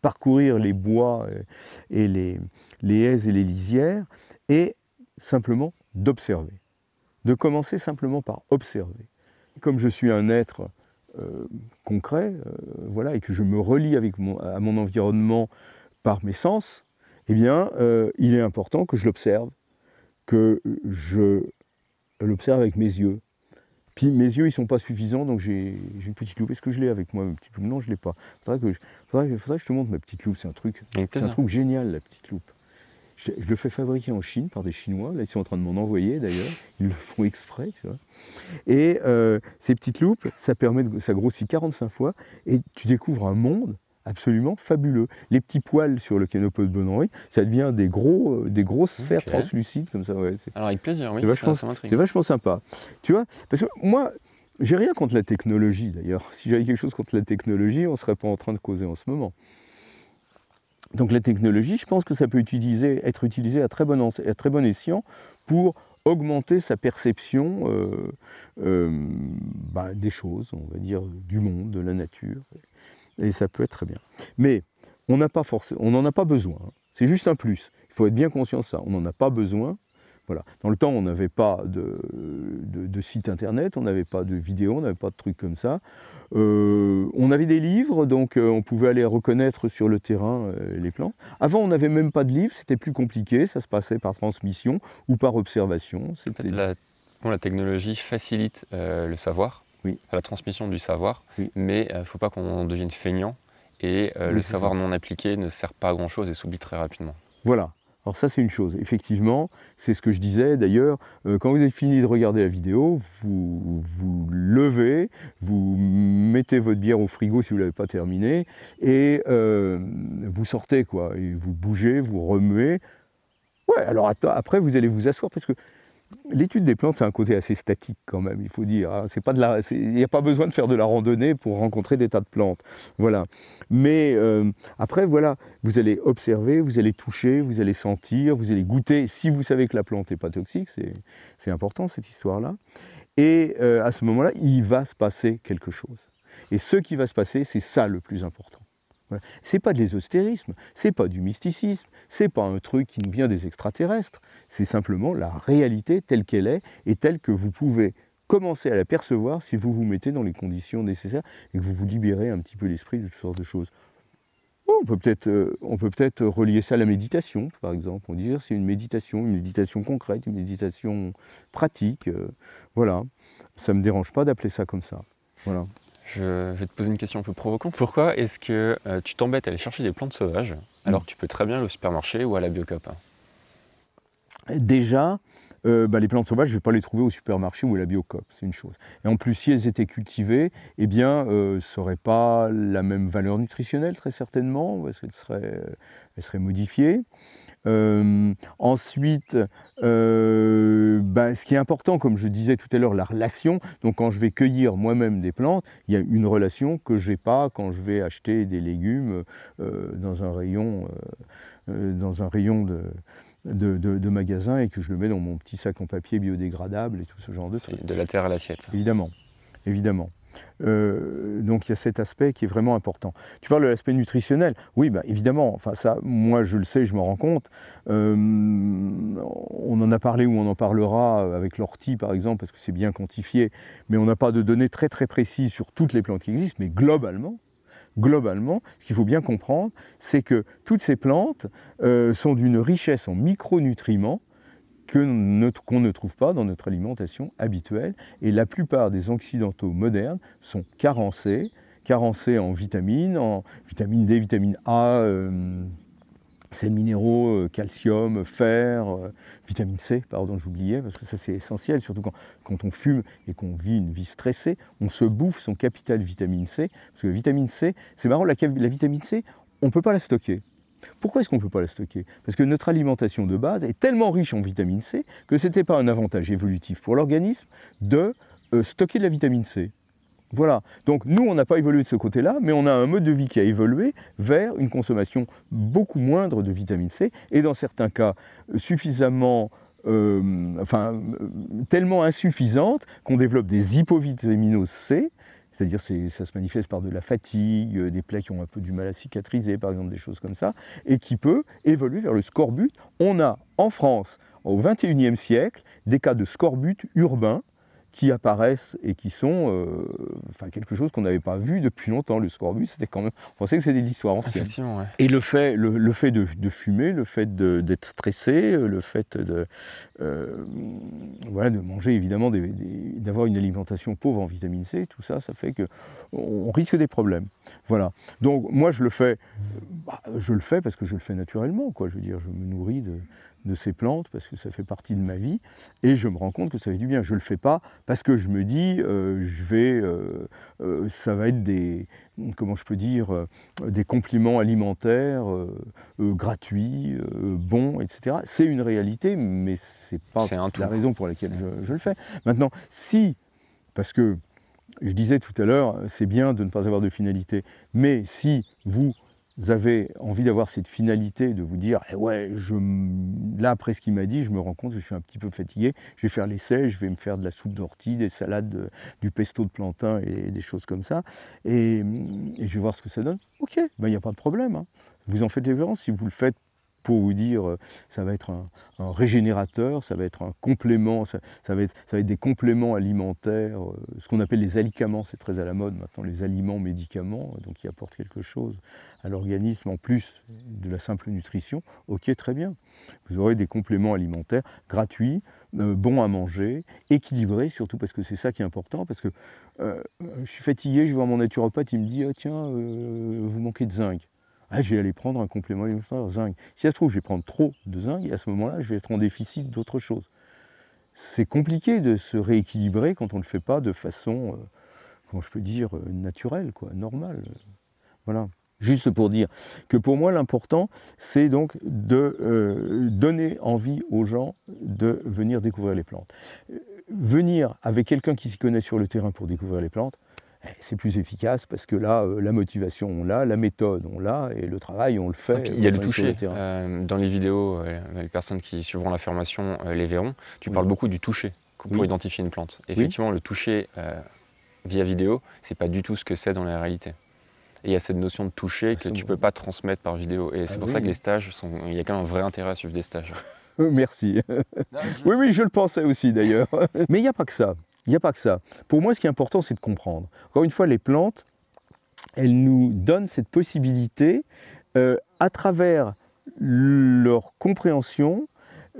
parcourir les bois et les haies et les lisières, et simplement d'observer. De commencer simplement par observer. Comme je suis un être euh, concret, euh, voilà, et que je me relie avec mon, à mon environnement par mes sens, eh bien, euh, il est important que je l'observe, que je l'observe avec mes yeux. Puis mes yeux, ils sont pas suffisants, donc j'ai une petite loupe. Est-ce que je l'ai avec moi, ma petite loupe Non, je l'ai pas. Il que faudrait, que je te montre ma petite loupe. C'est un truc, c'est un truc génial, la petite loupe. Je, le fais fabriquer en Chine par des Chinois. Là, ils sont en train de m'en envoyer d'ailleurs. Ils le font exprès, Et euh, ces petites loupes, ça permet, de, ça grossit 45 fois, et tu découvres un monde absolument fabuleux. Les petits poils sur le canopé de Bonnery, ça devient des, gros, euh, des grosses sphères translucides comme ça. Alors avec plaisir, oui. C'est vachement, sympa. Tu vois, parce que moi, j'ai rien contre la technologie d'ailleurs. Si j'avais quelque chose contre la technologie, on ne serait pas en train de causer en ce moment. Donc la technologie, je pense que ça peut être utilisé à très, bon, escient pour augmenter sa perception euh, euh, bah, des choses, on va dire du monde, de la nature. Et ça peut être très bien. Mais on n'en a pas besoin. Hein. C'est juste un plus. Il faut être bien conscient de ça. On n'en a pas besoin, voilà. Dans le temps, on n'avait pas de, de, site internet, on n'avait pas de vidéos, on n'avait pas de trucs comme ça. Euh, on avait des livres, donc euh, on pouvait aller reconnaître sur le terrain euh, les plans. Avant, on n'avait même pas de livres, c'était plus compliqué, ça se passait par transmission ou par observation. La, technologie facilite le savoir, oui. la transmission du savoir, mais il ne faut pas qu'on devienne feignant et le savoir non appliqué ne sert pas à grand-chose et s'oublie très rapidement. Voilà, alors ça c'est une chose, effectivement, c'est ce que je disais d'ailleurs, euh, quand vous avez fini de regarder la vidéo, vous vous levez, vous mettez votre bière au frigo si vous ne l'avez pas terminée, et euh, vous sortez quoi, vous bougez, vous remuez. Ouais, alors après vous allez vous asseoir parce que L'étude des plantes, c'est un côté assez statique quand même, il faut dire. Hein. C'est pas de il n'y a pas besoin de faire de la randonnée pour rencontrer des tas de plantes. Voilà. Mais euh, après, voilà, vous allez observer, vous allez toucher, vous allez sentir, vous allez goûter. Si vous savez que la plante n'est pas toxique, c'est important cette histoire-là. Et euh, à ce moment-là, il va se passer quelque chose. Et ce qui va se passer, c'est ça le plus important. C'est pas de l'ésotérisme, c'est pas du mysticisme, c'est pas un truc qui nous vient des extraterrestres, c'est simplement la réalité telle qu'elle est et telle que vous pouvez commencer à la percevoir si vous vous mettez dans les conditions nécessaires et que vous vous libérez un petit peu l'esprit de toutes sortes de choses. On peut peut-être euh, peut peut relier ça à la méditation, par exemple. On dit c'est une méditation, une méditation concrète, une méditation pratique. Euh, voilà. Ça ne me dérange pas d'appeler ça comme ça. Voilà je vais te poser une question un peu provocante. Pourquoi est-ce que euh, tu t'embêtes à aller chercher des plantes sauvages alors mm. que tu peux très bien aller au supermarché ou à la Biocop hein Déjà, euh, bah, les plantes sauvages, je ne vais pas les trouver au supermarché ou à la Biocop, c'est une chose. Et en plus, si elles étaient cultivées, eh bien, euh, ça n'aurait pas la même valeur nutritionnelle, très certainement, parce qu'elles seraient, elles seraient modifiées ensuite, bah, ce qui est important, comme je disais tout à l'heure, la relation. Donc quand je vais cueillir moi-même des plantes, il y a une relation que je n'ai pas quand je vais acheter des légumes dans un rayon, dans un rayon de, de, de, magasin et que je le mets dans mon petit sac en papier biodégradable et tout ce genre de choses. De la terre à l'assiette. Évidemment, évidemment. Euh, donc il y a cet aspect qui est vraiment important. Tu parles de l'aspect nutritionnel. Oui, bah, évidemment. Enfin ça, moi je le sais, je m'en rends compte. Euh, on en a parlé ou on en parlera euh, avec l'ortie par exemple parce que c'est bien quantifié, mais on n'a pas de données très très précises sur toutes les plantes qui existent, mais globalement. Globalement, ce qu'il faut bien comprendre, c'est que toutes ces plantes sont d'une richesse en micronutriments qu'on ne trouve pas dans notre alimentation habituelle. Et la plupart des occidentaux modernes sont carencés, carencés en vitamines, en vitamine D, vitamine A, euh, sels minéraux, euh, calcium, fer, euh, vitamine C, pardon, j'oubliais, parce que ça c'est essentiel, surtout quand, on fume et qu'on vit une vie stressée, on se bouffe son capital vitamine C, parce que la vitamine C, c'est marrant, la, la vitamine C, on ne peut pas la stocker. Pourquoi est-ce qu'on ne peut pas la stocker Parce que notre alimentation de base est tellement riche en vitamine C que ce n'était pas un avantage évolutif pour l'organisme de euh, stocker de la vitamine C. Voilà. Donc nous, on n'a pas évolué de ce côté-là, mais on a un mode de vie qui a évolué vers une consommation beaucoup moindre de vitamine C, et dans certains cas suffisamment... Euh, enfin, euh, tellement insuffisante qu'on développe des hypovitaminoses C c'est-à-dire que ça se manifeste par de la fatigue, euh, des plaies qui ont un peu du mal à cicatriser, par exemple, des choses comme ça, et qui peut évoluer vers le scorbut. On a en France, au XXIe siècle, des cas de scorbut urbain qui apparaissent et qui sont euh, enfin, quelque chose qu'on n'avait pas vu depuis longtemps. Le scorbut, c'était quand même. On pensait que c'était de l'histoire ancienne. Et le fait, le, fait de, de, fumer, le fait d'être stressé, le fait de, euh, voilà, de manger évidemment, d'avoir une alimentation pauvre en vitamine C, tout ça, ça fait qu'on risque des problèmes. Voilà. Donc moi, je le fais, bah, je le fais parce que je le fais naturellement. Quoi. Je veux dire, je me nourris de de ces plantes parce que ça fait partie de ma vie et je me rends compte que ça fait du bien. Je ne le fais pas parce que je me dis euh, je vais, euh, euh, ça va être des, comment je peux dire, des compliments alimentaires gratuits, bons, etc. C'est une réalité, mais ce n'est pas la raison pour laquelle je, le fais. Maintenant, si, parce que je disais tout à l'heure, c'est bien de ne pas avoir de finalité, mais si vous vous avez envie d'avoir cette finalité, de vous dire, eh ouais, je, là, après ce qu'il m'a dit, je me rends compte que je suis un petit peu fatigué, je vais faire l'essai, je vais me faire de la soupe d'ortie, des salades, du pesto de plantain et des choses comme ça, et, je vais voir ce que ça donne. Ok, ben, il n'y a pas de problème. Hein. Vous en faites référence si vous le faites pour vous dire, euh, ça va être un, régénérateur, ça va être un complément, ça, va, être, des compléments alimentaires, euh, ce qu'on appelle les alicaments, c'est très à la mode maintenant, les aliments médicaments, euh, donc qui apportent quelque chose à l'organisme en plus de la simple nutrition. Ok, très bien. Vous aurez des compléments alimentaires gratuits, bons à manger, équilibrés surtout, parce que c'est ça qui est important, parce que je suis fatigué, je vais voir mon naturopathe, il me dit, ah, tiens, vous manquez de zinc ah, vais aller prendre un complément alimentaire zinc. Si ça se trouve, je vais prendre trop de zinc et à ce moment-là, je vais être en déficit d'autre chose. C'est compliqué de se rééquilibrer quand on ne le fait pas de façon, euh, comment je peux dire, euh, naturelle, quoi, normale. Voilà. Juste pour dire que pour moi, l'important, c'est donc de euh, donner envie aux gens de venir découvrir les plantes. Venir avec quelqu'un qui s'y connaît sur le terrain pour découvrir les plantes, eh, c'est plus efficace parce que là, euh, la motivation, on l'a, la méthode, on l'a, et le travail, on le ah, fait. Euh, il y a le toucher. Euh, dans les vidéos, les personnes qui suivront la formation les verront. Tu parles beaucoup du toucher pour identifier une plante. effectivement, le toucher via vidéo, c'est pas du tout ce que c'est dans la réalité. il y a cette notion de toucher que tu ne peux pas transmettre par vidéo. Et c'est ah pour ça que les stages, sont... il y a quand même un vrai intérêt à suivre des stages. Merci. Oui, oui, je le pensais aussi d'ailleurs. Mais il n'y a pas que ça. Il n'y a pas que ça. Pour moi, ce qui est important, c'est de comprendre. Encore une fois, les plantes, elles nous donnent cette possibilité, euh, à travers leur compréhension,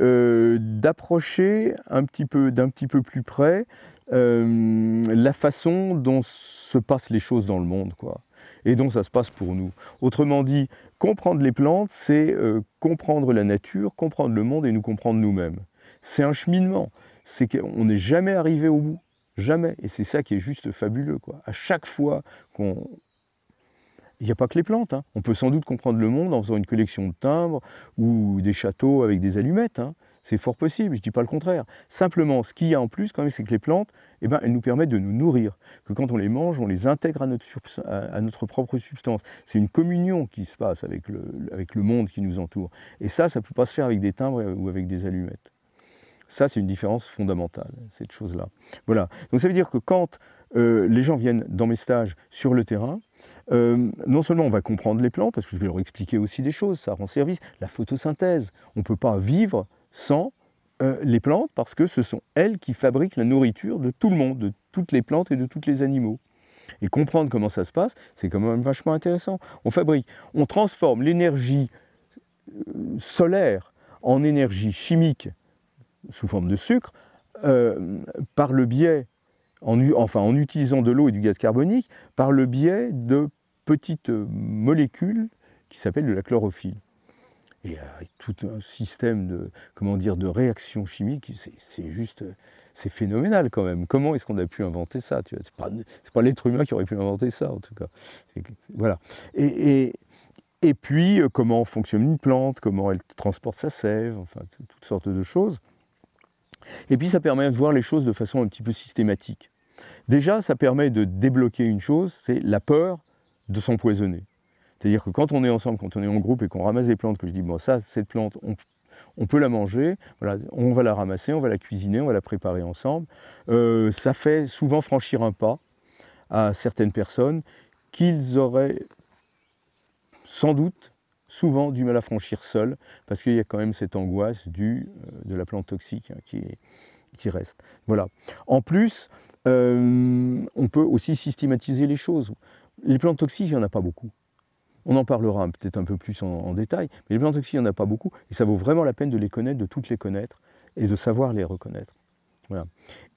euh, d'approcher un petit peu, d'un petit peu plus près euh, la façon dont se passent les choses dans le monde, quoi, et dont ça se passe pour nous. Autrement dit, comprendre les plantes, c'est comprendre la nature, comprendre le monde et nous comprendre nous-mêmes. C'est un cheminement c'est qu'on n'est jamais arrivé au bout. Jamais. Et c'est ça qui est juste fabuleux. Quoi. À chaque fois qu'on. Il n'y a pas que les plantes. Hein. On peut sans doute comprendre le monde en faisant une collection de timbres ou des châteaux avec des allumettes. Hein. C'est fort possible, je ne dis pas le contraire. Simplement, ce qu'il y a en plus, quand même, c'est que les plantes, eh ben, elles nous permettent de nous nourrir. Que quand on les mange, on les intègre à notre, propre substance. C'est une communion qui se passe avec le, avec le monde qui nous entoure. Et ça, ça ne peut pas se faire avec des timbres ou avec des allumettes. Ça, c'est une différence fondamentale, cette chose-là. Voilà. Donc ça veut dire que quand euh, les gens viennent dans mes stages sur le terrain, euh, non seulement on va comprendre les plantes, parce que je vais leur expliquer aussi des choses, ça rend service, la photosynthèse. On ne peut pas vivre sans euh, les plantes, parce que ce sont elles qui fabriquent la nourriture de tout le monde, de toutes les plantes et de tous les animaux. Et comprendre comment ça se passe, c'est quand même vachement intéressant. On fabrique, on transforme l'énergie solaire en énergie chimique sous forme de sucre, euh, par le biais, en, enfin en utilisant de l'eau et du gaz carbonique, par le biais de petites molécules qui s'appellent de la chlorophylle. Et euh, tout un système de, comment dire, de réaction chimiques c'est juste, c'est phénoménal quand même. Comment est-ce qu'on a pu inventer ça Ce n'est pas, pas l'être humain qui aurait pu inventer ça, en tout cas. voilà. Et, puis, euh, comment fonctionne une plante, comment elle transporte sa sève, enfin, toutes sortes de choses. Et puis ça permet de voir les choses de façon un petit peu systématique. Déjà, ça permet de débloquer une chose, c'est la peur de s'empoisonner. C'est-à-dire que quand on est ensemble, quand on est en groupe et qu'on ramasse des plantes, que je dis, bon ça, cette plante, on, peut la manger, voilà, on va la ramasser, on va la cuisiner, on va la préparer ensemble, euh, ça fait souvent franchir un pas à certaines personnes qu'ils auraient sans doute souvent du mal à franchir seul, parce qu'il y a quand même cette angoisse du, euh, de la plante toxique hein, qui, qui reste. Voilà. En plus, euh, on peut aussi systématiser les choses. Les plantes toxiques, il n'y en a pas beaucoup. On en parlera peut-être un peu plus en, en, détail, mais les plantes toxiques, il n'y en a pas beaucoup, et ça vaut vraiment la peine de les connaître, de toutes les connaître, et de savoir les reconnaître.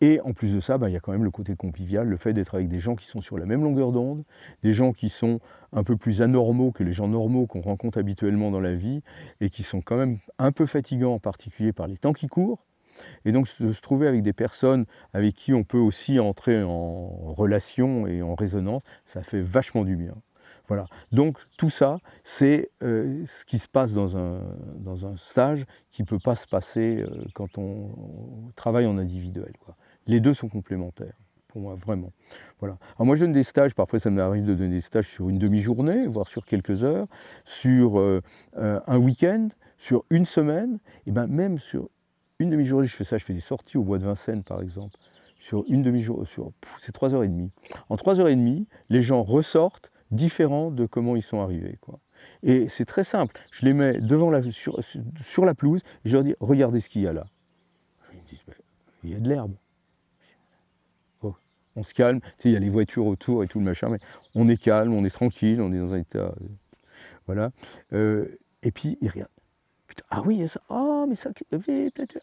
Et en plus de ça, bah, il y a quand même le côté convivial, le fait d'être avec des gens qui sont sur la même longueur d'onde, des gens qui sont un peu plus anormaux que les gens normaux qu'on rencontre habituellement dans la vie, et qui sont quand même un peu fatigants, en particulier par les temps qui courent. Et donc de se trouver avec des personnes avec qui on peut aussi entrer en relation et en résonance, ça fait vachement du bien. Voilà. Donc tout ça, c'est euh, ce qui se passe dans un, stage qui ne peut pas se passer euh, quand on, travaille en individuel. Les deux sont complémentaires, pour moi, vraiment. Voilà. moi je donne des stages, parfois ça m'arrive de donner des stages sur une demi-journée, voire sur quelques heures, sur euh, un week-end, sur une semaine, et bien même sur une demi-journée, je fais ça, je fais des sorties au bois de Vincennes par exemple, sur une demi-journée, sur c'est trois heures et demie. En trois heures et demie, les gens ressortent différent de comment ils sont arrivés. Quoi. Et c'est très simple. Je les mets devant la, sur, la pelouse, je leur dis Regardez ce qu'il y a là. Ils me disent Il y a de l'herbe. Oh, on se calme. il y a les voitures autour et tout le machin, mais on est calme, on est tranquille, on est dans un état. Euh, voilà. Euh, et puis, ils regardent. ah oui, il y a ça. Ah, mais ça.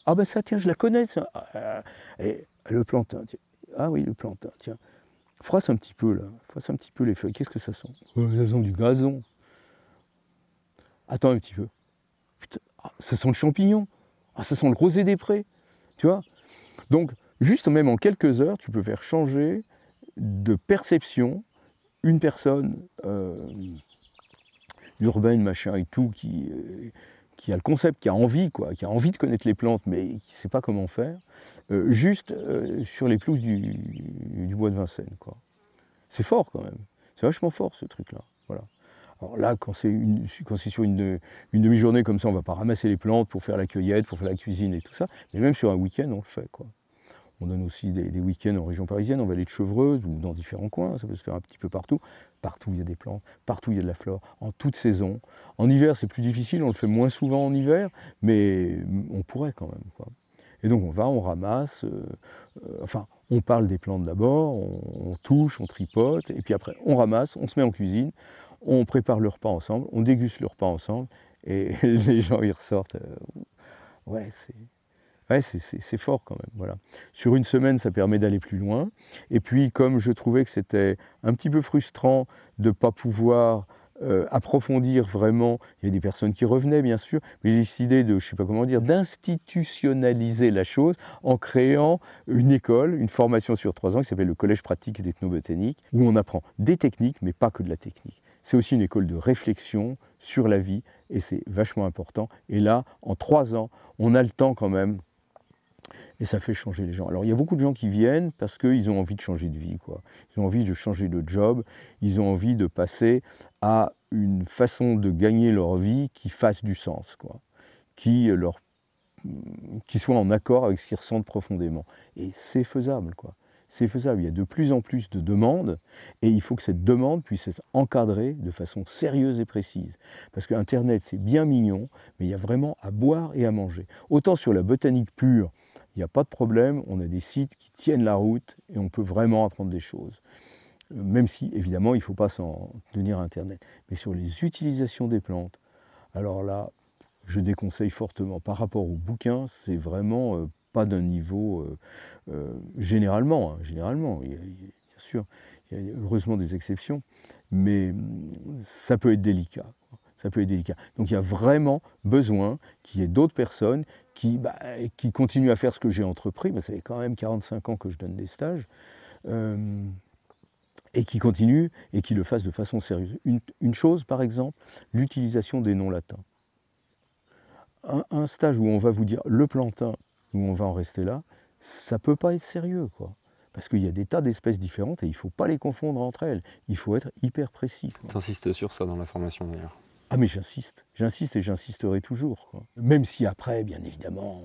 Ah, ben ça, tiens, je la connais, ah, Et le plantain, Ah oui, le plantain, tiens. Froisse un petit peu là, froisse un petit peu les feuilles. Qu'est-ce que ça sent Ça sent du gazon. Attends un petit peu. Ah, ça sent le champignon. Ah, ça sent le rosé des prés. Tu vois Donc, juste même en quelques heures, tu peux faire changer de perception une personne euh, urbaine, machin et tout, qui, qui a le concept, qui a envie, quoi, qui a envie de connaître les plantes, mais qui ne sait pas comment faire, euh, juste euh, sur les pelouses du, bois de Vincennes. Quoi. C'est fort quand même. C'est vachement fort ce truc-là. Voilà. Alors là, quand c'est, sur une, demi-journée comme ça, on ne va pas ramasser les plantes pour faire la cueillette, pour faire la cuisine et tout ça, mais même sur un week-end, on le fait. Quoi. On donne aussi des, week-ends en région parisienne, on va aller de Chevreuse ou dans différents coins, ça peut se faire un petit peu partout. Partout il y a des plantes, partout il y a de la flore, en toute saison. En hiver c'est plus difficile, on le fait moins souvent en hiver, mais on pourrait quand même. Et donc on va, on ramasse, euh, euh, enfin on parle des plantes d'abord, on, touche, on tripote, et puis après on ramasse, on se met en cuisine, on prépare le repas ensemble, on déguste le repas ensemble, et les gens ils ressortent. Euh, ouais, c'est Ouais, c'est fort quand même. Voilà. Sur une semaine, ça permet d'aller plus loin. Et puis, comme je trouvais que c'était un petit peu frustrant de ne pas pouvoir euh, approfondir vraiment, il y a des personnes qui revenaient bien sûr, mais j'ai décidé de, je sais pas comment dire, d'institutionnaliser la chose en créant une école, une formation sur trois ans qui s'appelle le Collège pratique d'ethnobotanique, où on apprend des techniques, mais pas que de la technique. C'est aussi une école de réflexion sur la vie, et c'est vachement important. Et là, en trois ans, on a le temps quand même et ça fait changer les gens. Alors il y a beaucoup de gens qui viennent parce qu'ils ont envie de changer de vie, quoi. Ils ont envie de changer de job, ils ont envie de passer à une façon de gagner leur vie qui fasse du sens, quoi. Qui, euh, leur, mm, qui soit en accord avec ce qu'ils ressentent profondément. Et c'est faisable, quoi. C'est faisable. Il y a de plus en plus de demandes et il faut que cette demande puisse être encadrée de façon sérieuse et précise. Parce que Internet, c'est bien mignon, mais il y a vraiment à boire et à manger. Autant sur la botanique pure, il n'y a pas de problème, on a des sites qui tiennent la route et on peut vraiment apprendre des choses. Euh, même si, évidemment, il ne faut pas s'en tenir à Internet. Mais sur les utilisations des plantes, alors là, je déconseille fortement. Par rapport aux bouquins, c'est vraiment euh, pas d'un niveau euh, généralement, hein, généralement, bien sûr, il y a heureusement des exceptions, mais mm, ça peut être délicat ça peut être délicat. Donc il y a vraiment besoin qu'il y ait d'autres personnes qui, bah, continuent à faire ce que j'ai entrepris. mais bah, ça fait quand même 45 ans que je donne des stages. Euh, et qui continuent et qui le fassent de façon sérieuse. Une, chose, par exemple, l'utilisation des noms latins. Un, stage où on va vous dire le plantain, où on va en rester là, ça ne peut pas être sérieux, quoi. Parce qu'il y a des tas d'espèces différentes et il ne faut pas les confondre entre elles. Il faut être hyper précis. Tu insistes sur ça dans la formation d'ailleurs. Ah mais j'insiste, j'insiste et j'insisterai toujours. Même si après, bien évidemment,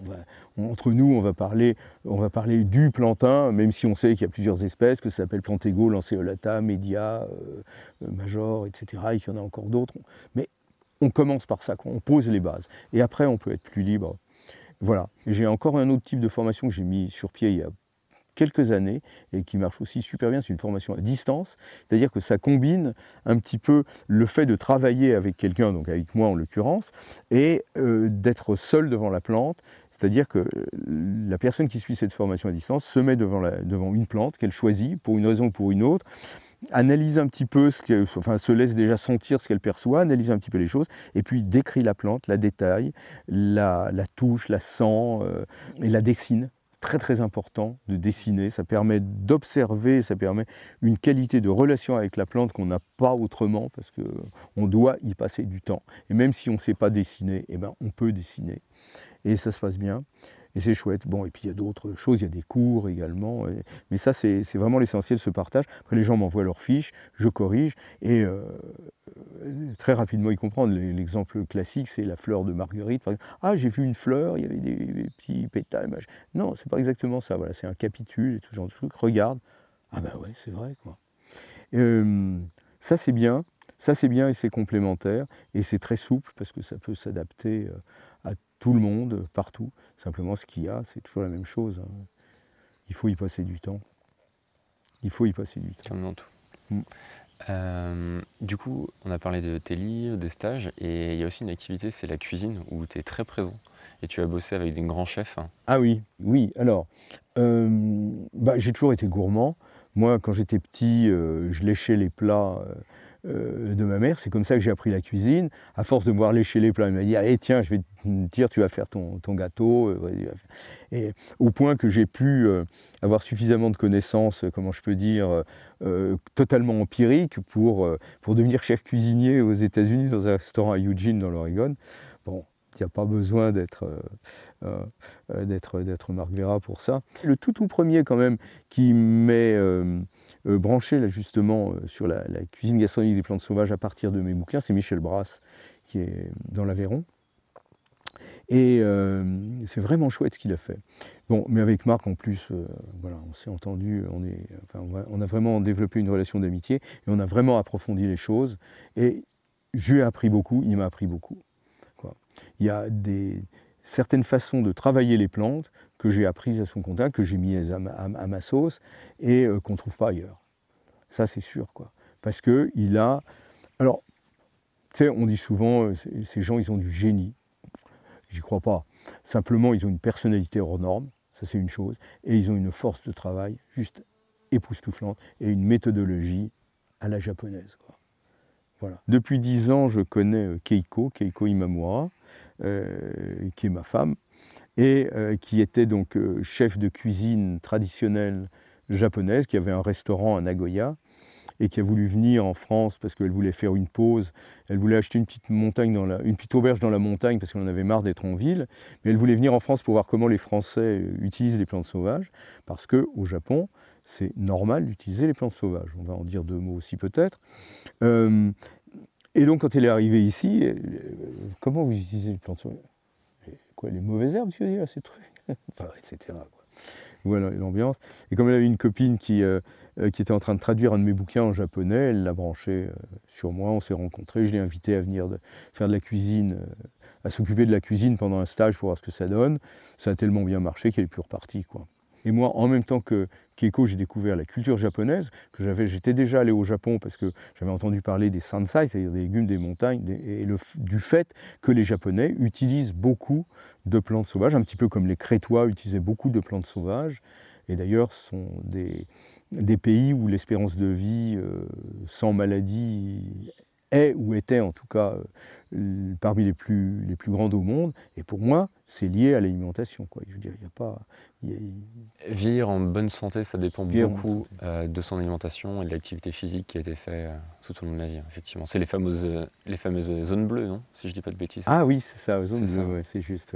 entre nous, on va, parler, on va parler du plantain, même si on sait qu'il y a plusieurs espèces, que ça s'appelle Plantego, Lanceolata, media, euh, euh, Major, etc., et qu'il y en a encore d'autres. Mais on commence par ça, on pose les bases. Et après, on peut être plus libre. Voilà. J'ai encore un autre type de formation que j'ai mis sur pied il y a quelques années et qui marche aussi super bien. C'est une formation à distance, c'est-à-dire que ça combine un petit peu le fait de travailler avec quelqu'un, donc avec moi en l'occurrence, et euh, d'être seul devant la plante. C'est-à-dire que euh, la personne qui suit cette formation à distance se met devant, la, devant une plante qu'elle choisit pour une raison ou pour une autre analyse un petit peu, ce qu'elle enfin se laisse déjà sentir ce qu'elle perçoit, analyse un petit peu les choses, et puis décrit la plante, la détaille, la, touche, la sent, euh, et la dessine très très important de dessiner. Ça permet d'observer, ça permet une qualité de relation avec la plante qu'on n'a pas autrement parce que euh, on doit y passer du temps. Et même si on ne sait pas dessiner, eh ben, on peut dessiner. Et ça se passe bien et c'est chouette. Bon, et puis il y a d'autres choses, il y a des cours également, mais ça c'est vraiment l'essentiel, ce partage. Après les gens m'envoient leurs fiches, je corrige, et euh, euh, très rapidement ils comprennent. L'exemple classique c'est la fleur de marguerite, Ah, j'ai vu une fleur, il y avait des, petits pétales, Non, c'est pas exactement ça, voilà, c'est un capitule et tout ce genre de trucs, regarde. Ah ben ouais, c'est vrai, ça c'est bien, ça c'est bien et c'est complémentaire, et c'est très souple parce que ça peut s'adapter... Euh, tout le monde, partout. Simplement, ce qu'il y a, c'est toujours la même chose. Hein. Il faut y passer du temps. Il faut y passer du temps. tout. Mm. Euh, du coup, on a parlé de tes livres, des stages, et il y a aussi une activité, c'est la cuisine, où tu es très présent. Et tu as bossé avec des grands chefs. Hein. Ah oui, oui. Alors, euh, bah, j'ai toujours été gourmand. Moi, quand j'étais petit, euh, je léchais les plats euh, de ma mère. C'est comme ça que j'ai appris la cuisine. À force de me voir lécher les plats, elle m'a dit Allez, tiens, je vais te dire, tu vas faire ton, gâteau. Euh, Et au point que j'ai pu euh, avoir suffisamment de connaissances, comment je peux dire, totalement empiriques pour, pour devenir chef cuisinier aux États-Unis dans un restaurant à Eugene, dans l'Oregon. Bon, il n'y a pas besoin d'être euh, d'être Marc Vera pour ça. Le tout tout premier quand même qui m'est euh, branché là, justement euh, sur la, cuisine gastronomique des plantes sauvages à partir de mes bouquins, c'est Michel Brasse qui est dans l'Aveyron. Et euh, c'est vraiment chouette ce qu'il a fait. Bon, mais avec Marc en plus, voilà, on s'est entendu, on, est, on a vraiment développé une relation d'amitié et on a vraiment approfondi les choses. Et je lui ai appris beaucoup, il m'a appris beaucoup. Il y a des, certaines façons de travailler les plantes que j'ai apprises à son contact, que j'ai mises à, ma, sauce et euh, qu'on ne trouve pas ailleurs. Ça, c'est sûr, quoi. Parce qu'il a... Alors, tu sais, on dit souvent, euh, ces gens, ils ont du génie. J'y crois pas. Simplement, ils ont une personnalité hors norme, ça c'est une chose, et ils ont une force de travail juste époustouflante et une méthodologie à la japonaise. Voilà. Depuis dix ans, je connais euh, Keiko, Keiko Imamura, euh, qui est ma femme, et euh, qui était donc euh, chef de cuisine traditionnelle japonaise, qui avait un restaurant à Nagoya, et qui a voulu venir en France parce qu'elle voulait faire une pause. Elle voulait acheter une petite, montagne dans une petite auberge dans la montagne parce qu'on en avait marre d'être en ville. Mais elle voulait venir en France pour voir comment les Français utilisent les plantes sauvages parce qu'au Japon, c'est normal d'utiliser les plantes sauvages. On va en dire deux mots aussi peut-être. Et donc, quand elle est arrivée ici, euh, comment vous utilisez les plantes Quoi, les mauvaises herbes, tu veux dire, ces trucs enfin, Etc. Voilà l'ambiance. Et comme elle avait une copine euh, euh, qui, était en train de traduire un de mes bouquins en japonais, elle l'a branchée sur moi, on s'est rencontrés, je l'ai invité à venir faire de la cuisine, à s'occuper de la cuisine pendant un stage pour voir ce que ça donne. Ça a tellement bien marché qu'elle est plus repartie, quoi. Et moi, en même temps que Keiko, j'ai découvert la culture japonaise, que j'avais, j'étais déjà allé au Japon parce que j'avais entendu parler des sansai, c'est-à-dire des légumes des montagnes, et le, du fait que les Japonais utilisent beaucoup de plantes sauvages, un petit peu comme les Crétois utilisaient beaucoup de plantes sauvages. Et d'ailleurs, sont des, pays où l'espérance de vie euh, sans maladie est ou était en tout cas euh, parmi les plus, les plus grandes au monde. Et pour moi, c'est lié à l'alimentation. Quoi. Je veux pas. en bonne santé, ça dépend beaucoup euh, de son alimentation et de l'activité physique qui a été faite euh, tout au long de la vie, hein, effectivement. C'est les fameuses, les fameuses zones bleues, non Si je ne dis pas de bêtises. Ah oui, c'est ça, zones bleues, c'est juste.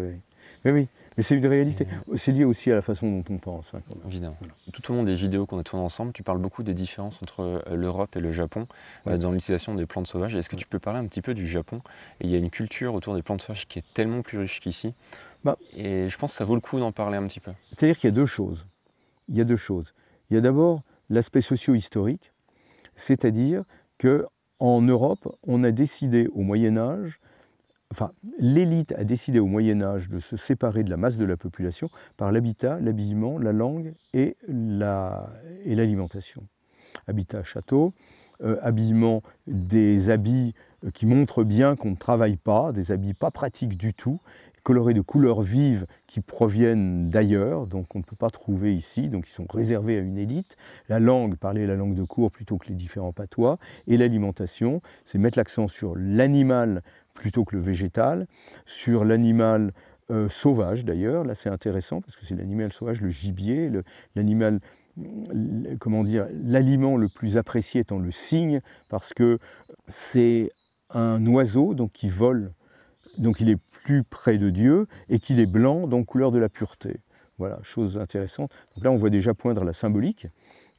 oui, mais c'est une réalité. C'est lié aussi à la façon dont on pense. Hein, quand Tout au long des vidéos qu'on a tournées ensemble, tu parles beaucoup des différences entre euh, l'Europe et le Japon euh, dans l'utilisation des plantes sauvages. Est-ce que tu peux parler un petit peu du Japon Il y a une culture autour des plantes sauvages qui est tellement plus riche qu'ici. Bah. et je pense que ça vaut le coup d'en parler un petit peu. C'est-à-dire qu'il y a deux choses. Il y a deux choses. Il y a d'abord l'aspect socio-historique, c'est-à-dire qu'en Europe, on a décidé au Moyen Âge enfin, l'élite a décidé au Moyen Âge de se séparer de la masse de la population par l'habitat, l'habillement, la langue et l'alimentation. La, et habitat, château, euh, habillement, des habits euh, qui montrent bien qu'on ne travaille pas, des habits pas pratiques du tout, colorés de couleurs vives qui proviennent d'ailleurs, donc on ne peut pas trouver ici, donc ils sont réservés à une élite. La langue, parler la langue de cour plutôt que les différents patois, et l'alimentation, c'est mettre l'accent sur l'animal plutôt que le végétal, sur l'animal euh, sauvage d'ailleurs. Là, c'est intéressant parce que c'est l'animal sauvage, le gibier, l'animal comment dire, l'aliment le plus apprécié étant le cygne, parce que c'est un oiseau donc qui vole, donc il est plus près de Dieu, et qu'il est blanc, donc couleur de la pureté. Voilà, chose intéressante. là, on voit déjà poindre la symbolique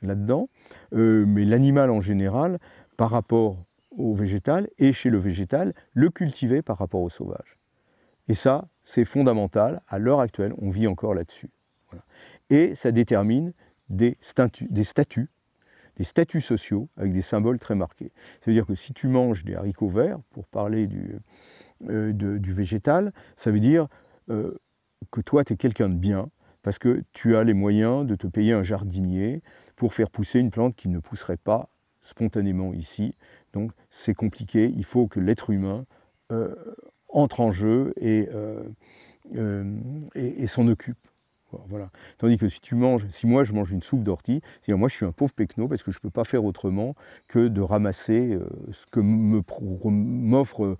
là-dedans, euh, mais l'animal en général, par rapport au végétal et chez le végétal, le cultiver par rapport au sauvage. Et ça, c'est fondamental. À l'heure actuelle, on vit encore là-dessus. Et ça détermine des, statuts, des statuts sociaux avec des symboles très marqués. C'est-à-dire que si tu manges des haricots verts, pour parler du, euh, du végétal, ça veut dire euh, que toi, tu es quelqu'un de bien, parce que tu as les moyens de te payer un jardinier pour faire pousser une plante qui ne pousserait pas spontanément ici. Donc c'est compliqué, il faut que l'être humain euh, entre en jeu et, euh, euh, et, s'en occupe. Voilà. Tandis que si tu manges, si moi je mange une soupe d'ortie, moi je suis un pauvre pecno parce que je ne peux pas faire autrement que de ramasser ce que m'offre,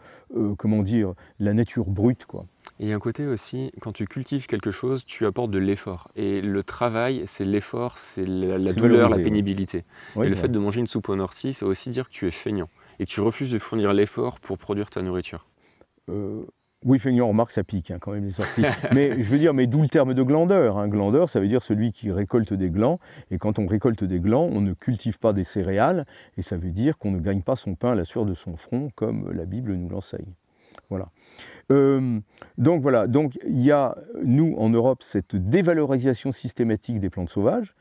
comment dire, la nature brute, quoi. Et il y a un côté aussi, quand tu cultives quelque chose, tu apportes de l'effort. Et le travail, c'est l'effort, c'est la, douleur, la pénibilité. et le fait de manger une soupe en orties, ça veut aussi dire que tu es feignant et que tu refuses de fournir l'effort pour produire ta nourriture. Euh, oui, feignant, on remarque, ça pique hein, quand même les sorties. mais je veux dire, mais d'où le terme de glandeur. Hein. Glandeur, ça veut dire celui qui récolte des glands. Et quand on récolte des glands, on ne cultive pas des céréales. Et ça veut dire qu'on ne gagne pas son pain à la sueur de son front, comme la Bible nous l'enseigne. Voilà. Euh, donc voilà, donc il y a, nous, en Europe, cette dévalorisation systématique des plantes sauvages,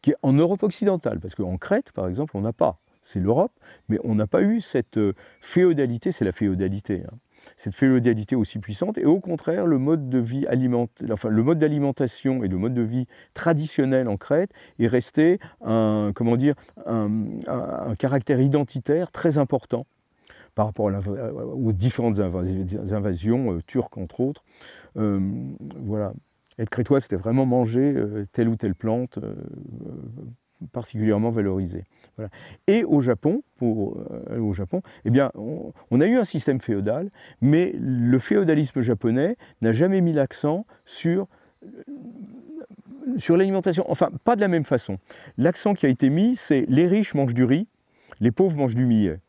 qui est en Europe occidentale, parce qu'en Crète, par exemple, on n'a pas, c'est l'Europe, mais on n'a pas eu cette euh, féodalité, c'est la féodalité, hein. cette féodalité aussi puissante, et au contraire, le mode de vie le mode d'alimentation et le mode de vie traditionnel en Crète est resté un, comment dire, un caractère identitaire très important par rapport euh, aux différentes invasions euh, turques, entre autres. Euh, voilà. Être crétois, c'était vraiment manger telle ou telle plante particulièrement valorisée. Et au Japon, pour, au Japon eh bien, on, on, a eu un système féodal, mais le féodalisme japonais n'a jamais mis l'accent sur, sur l'alimentation. Enfin, pas de la même façon. L'accent qui a été mis, c'est les riches mangent du riz, les pauvres mangent du millet.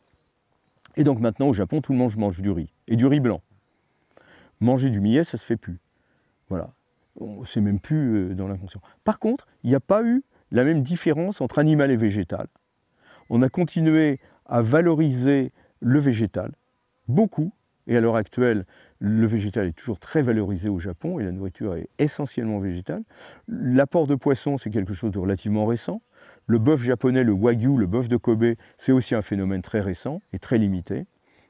Et donc maintenant, au Japon, tout le monde mange du riz, et du riz blanc. Manger du millet, ça se fait plus. Voilà. C'est même plus euh, dans l'inconscient. Par contre, il n'y a pas eu la même différence entre animal et végétal. On a continué à valoriser le végétal, beaucoup, et à l'heure actuelle, le végétal est toujours très valorisé au Japon et la nourriture est essentiellement végétale. L'apport de poissons, c'est quelque chose de relativement récent. Le bœuf japonais, le wagyu, le bœuf de Kobe, c'est aussi un phénomène très récent et très limité.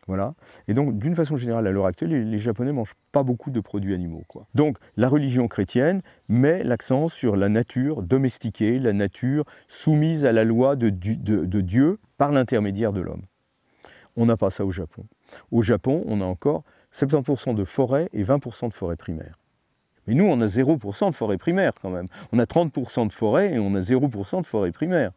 Voilà. Et donc, d'une façon générale, à l'heure actuelle, les, Japonais mangent pas beaucoup de produits animaux. Quoi. Donc, la religion chrétienne met l'accent sur la nature domestiquée, la nature soumise à la loi de, de Dieu par l'intermédiaire de l'homme. On n'a pas ça au Japon. Au Japon, on a encore 70% de forêts et 20% de forêts primaires. Mais nous, on a 0% de forêt primaire quand même. On a 30% de forêt et on a 0% de forêt primaire.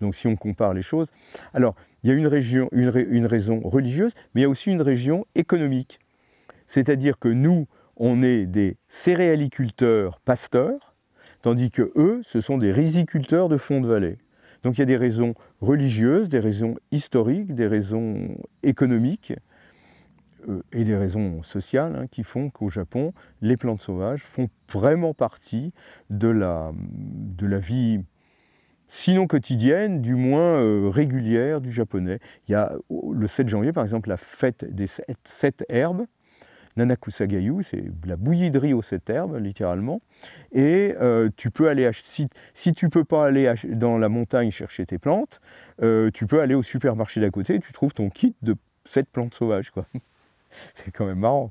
Donc si on compare les choses. Alors, il y a une, région, une, raison religieuse, mais il y a aussi une région économique. C'est-à-dire que nous, on est des céréaliculteurs pasteurs, tandis que eux, ce sont des riziculteurs de fond de vallée. Donc il y a des raisons religieuses, des raisons historiques, des raisons économiques. Euh, et des raisons sociales hein, qui font qu'au Japon, les plantes sauvages font vraiment partie de la, de la vie, sinon quotidienne, du moins euh, régulière du japonais. Il y a le 7 janvier, par exemple, la fête des sept, herbes. Nanakusagayu, c'est la bouillie de riz aux sept herbes, littéralement. Et si euh, tu peux aller, si, si tu peux pas aller dans la montagne chercher tes plantes, tu peux aller au supermarché d'à côté, et tu trouves ton kit de sept plantes sauvages. Quoi. c'est quand même marrant.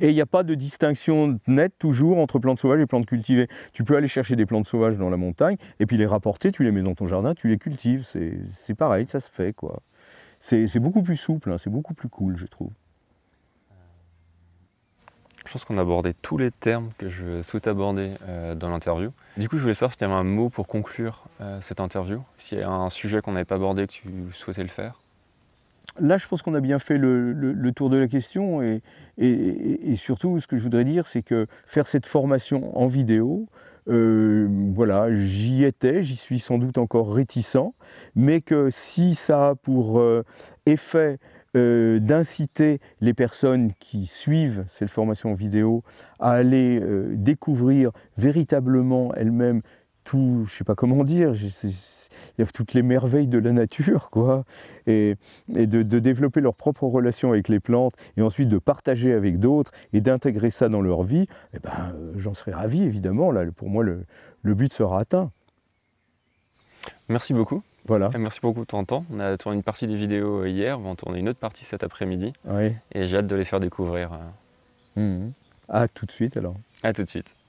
Et il n'y a pas de distinction nette toujours entre plantes sauvages et plantes cultivées. Tu peux aller chercher des plantes sauvages dans la montagne et puis les rapporter, tu les mets dans ton jardin, tu les cultives. C'est pareil, ça se fait quoi. C'est beaucoup plus souple, hein, c'est beaucoup plus cool, je trouve. Je pense qu'on a abordé tous les termes que je souhaite aborder euh, dans l'interview. Du coup, je voulais savoir si tu avais un mot pour conclure euh, cette interview, s'il y a un sujet qu'on n'avait pas abordé que tu souhaitais le faire là, je pense qu'on a bien fait le, tour de la question et, surtout, ce que je voudrais dire, c'est que faire cette formation en vidéo, euh, voilà, j'y étais, j'y suis sans doute encore réticent, mais que si ça a pour euh, effet euh, d'inciter les personnes qui suivent cette formation en vidéo à aller découvrir véritablement elles-mêmes tout, je sais pas comment dire, a toutes les merveilles de la nature, quoi, et, de, développer leur propre relation avec les plantes, et ensuite de partager avec d'autres, et d'intégrer ça dans leur vie, eh ben, euh, j'en serais ravi, évidemment, là, pour moi, le, but sera atteint. Merci beaucoup. Voilà. Merci beaucoup de ton temps. On a tourné une partie des vidéos euh, hier, on va en tourner une autre partie cet après-midi. Et j'ai hâte de les faire découvrir. Euh. Mmh. À tout de suite alors. À tout de suite.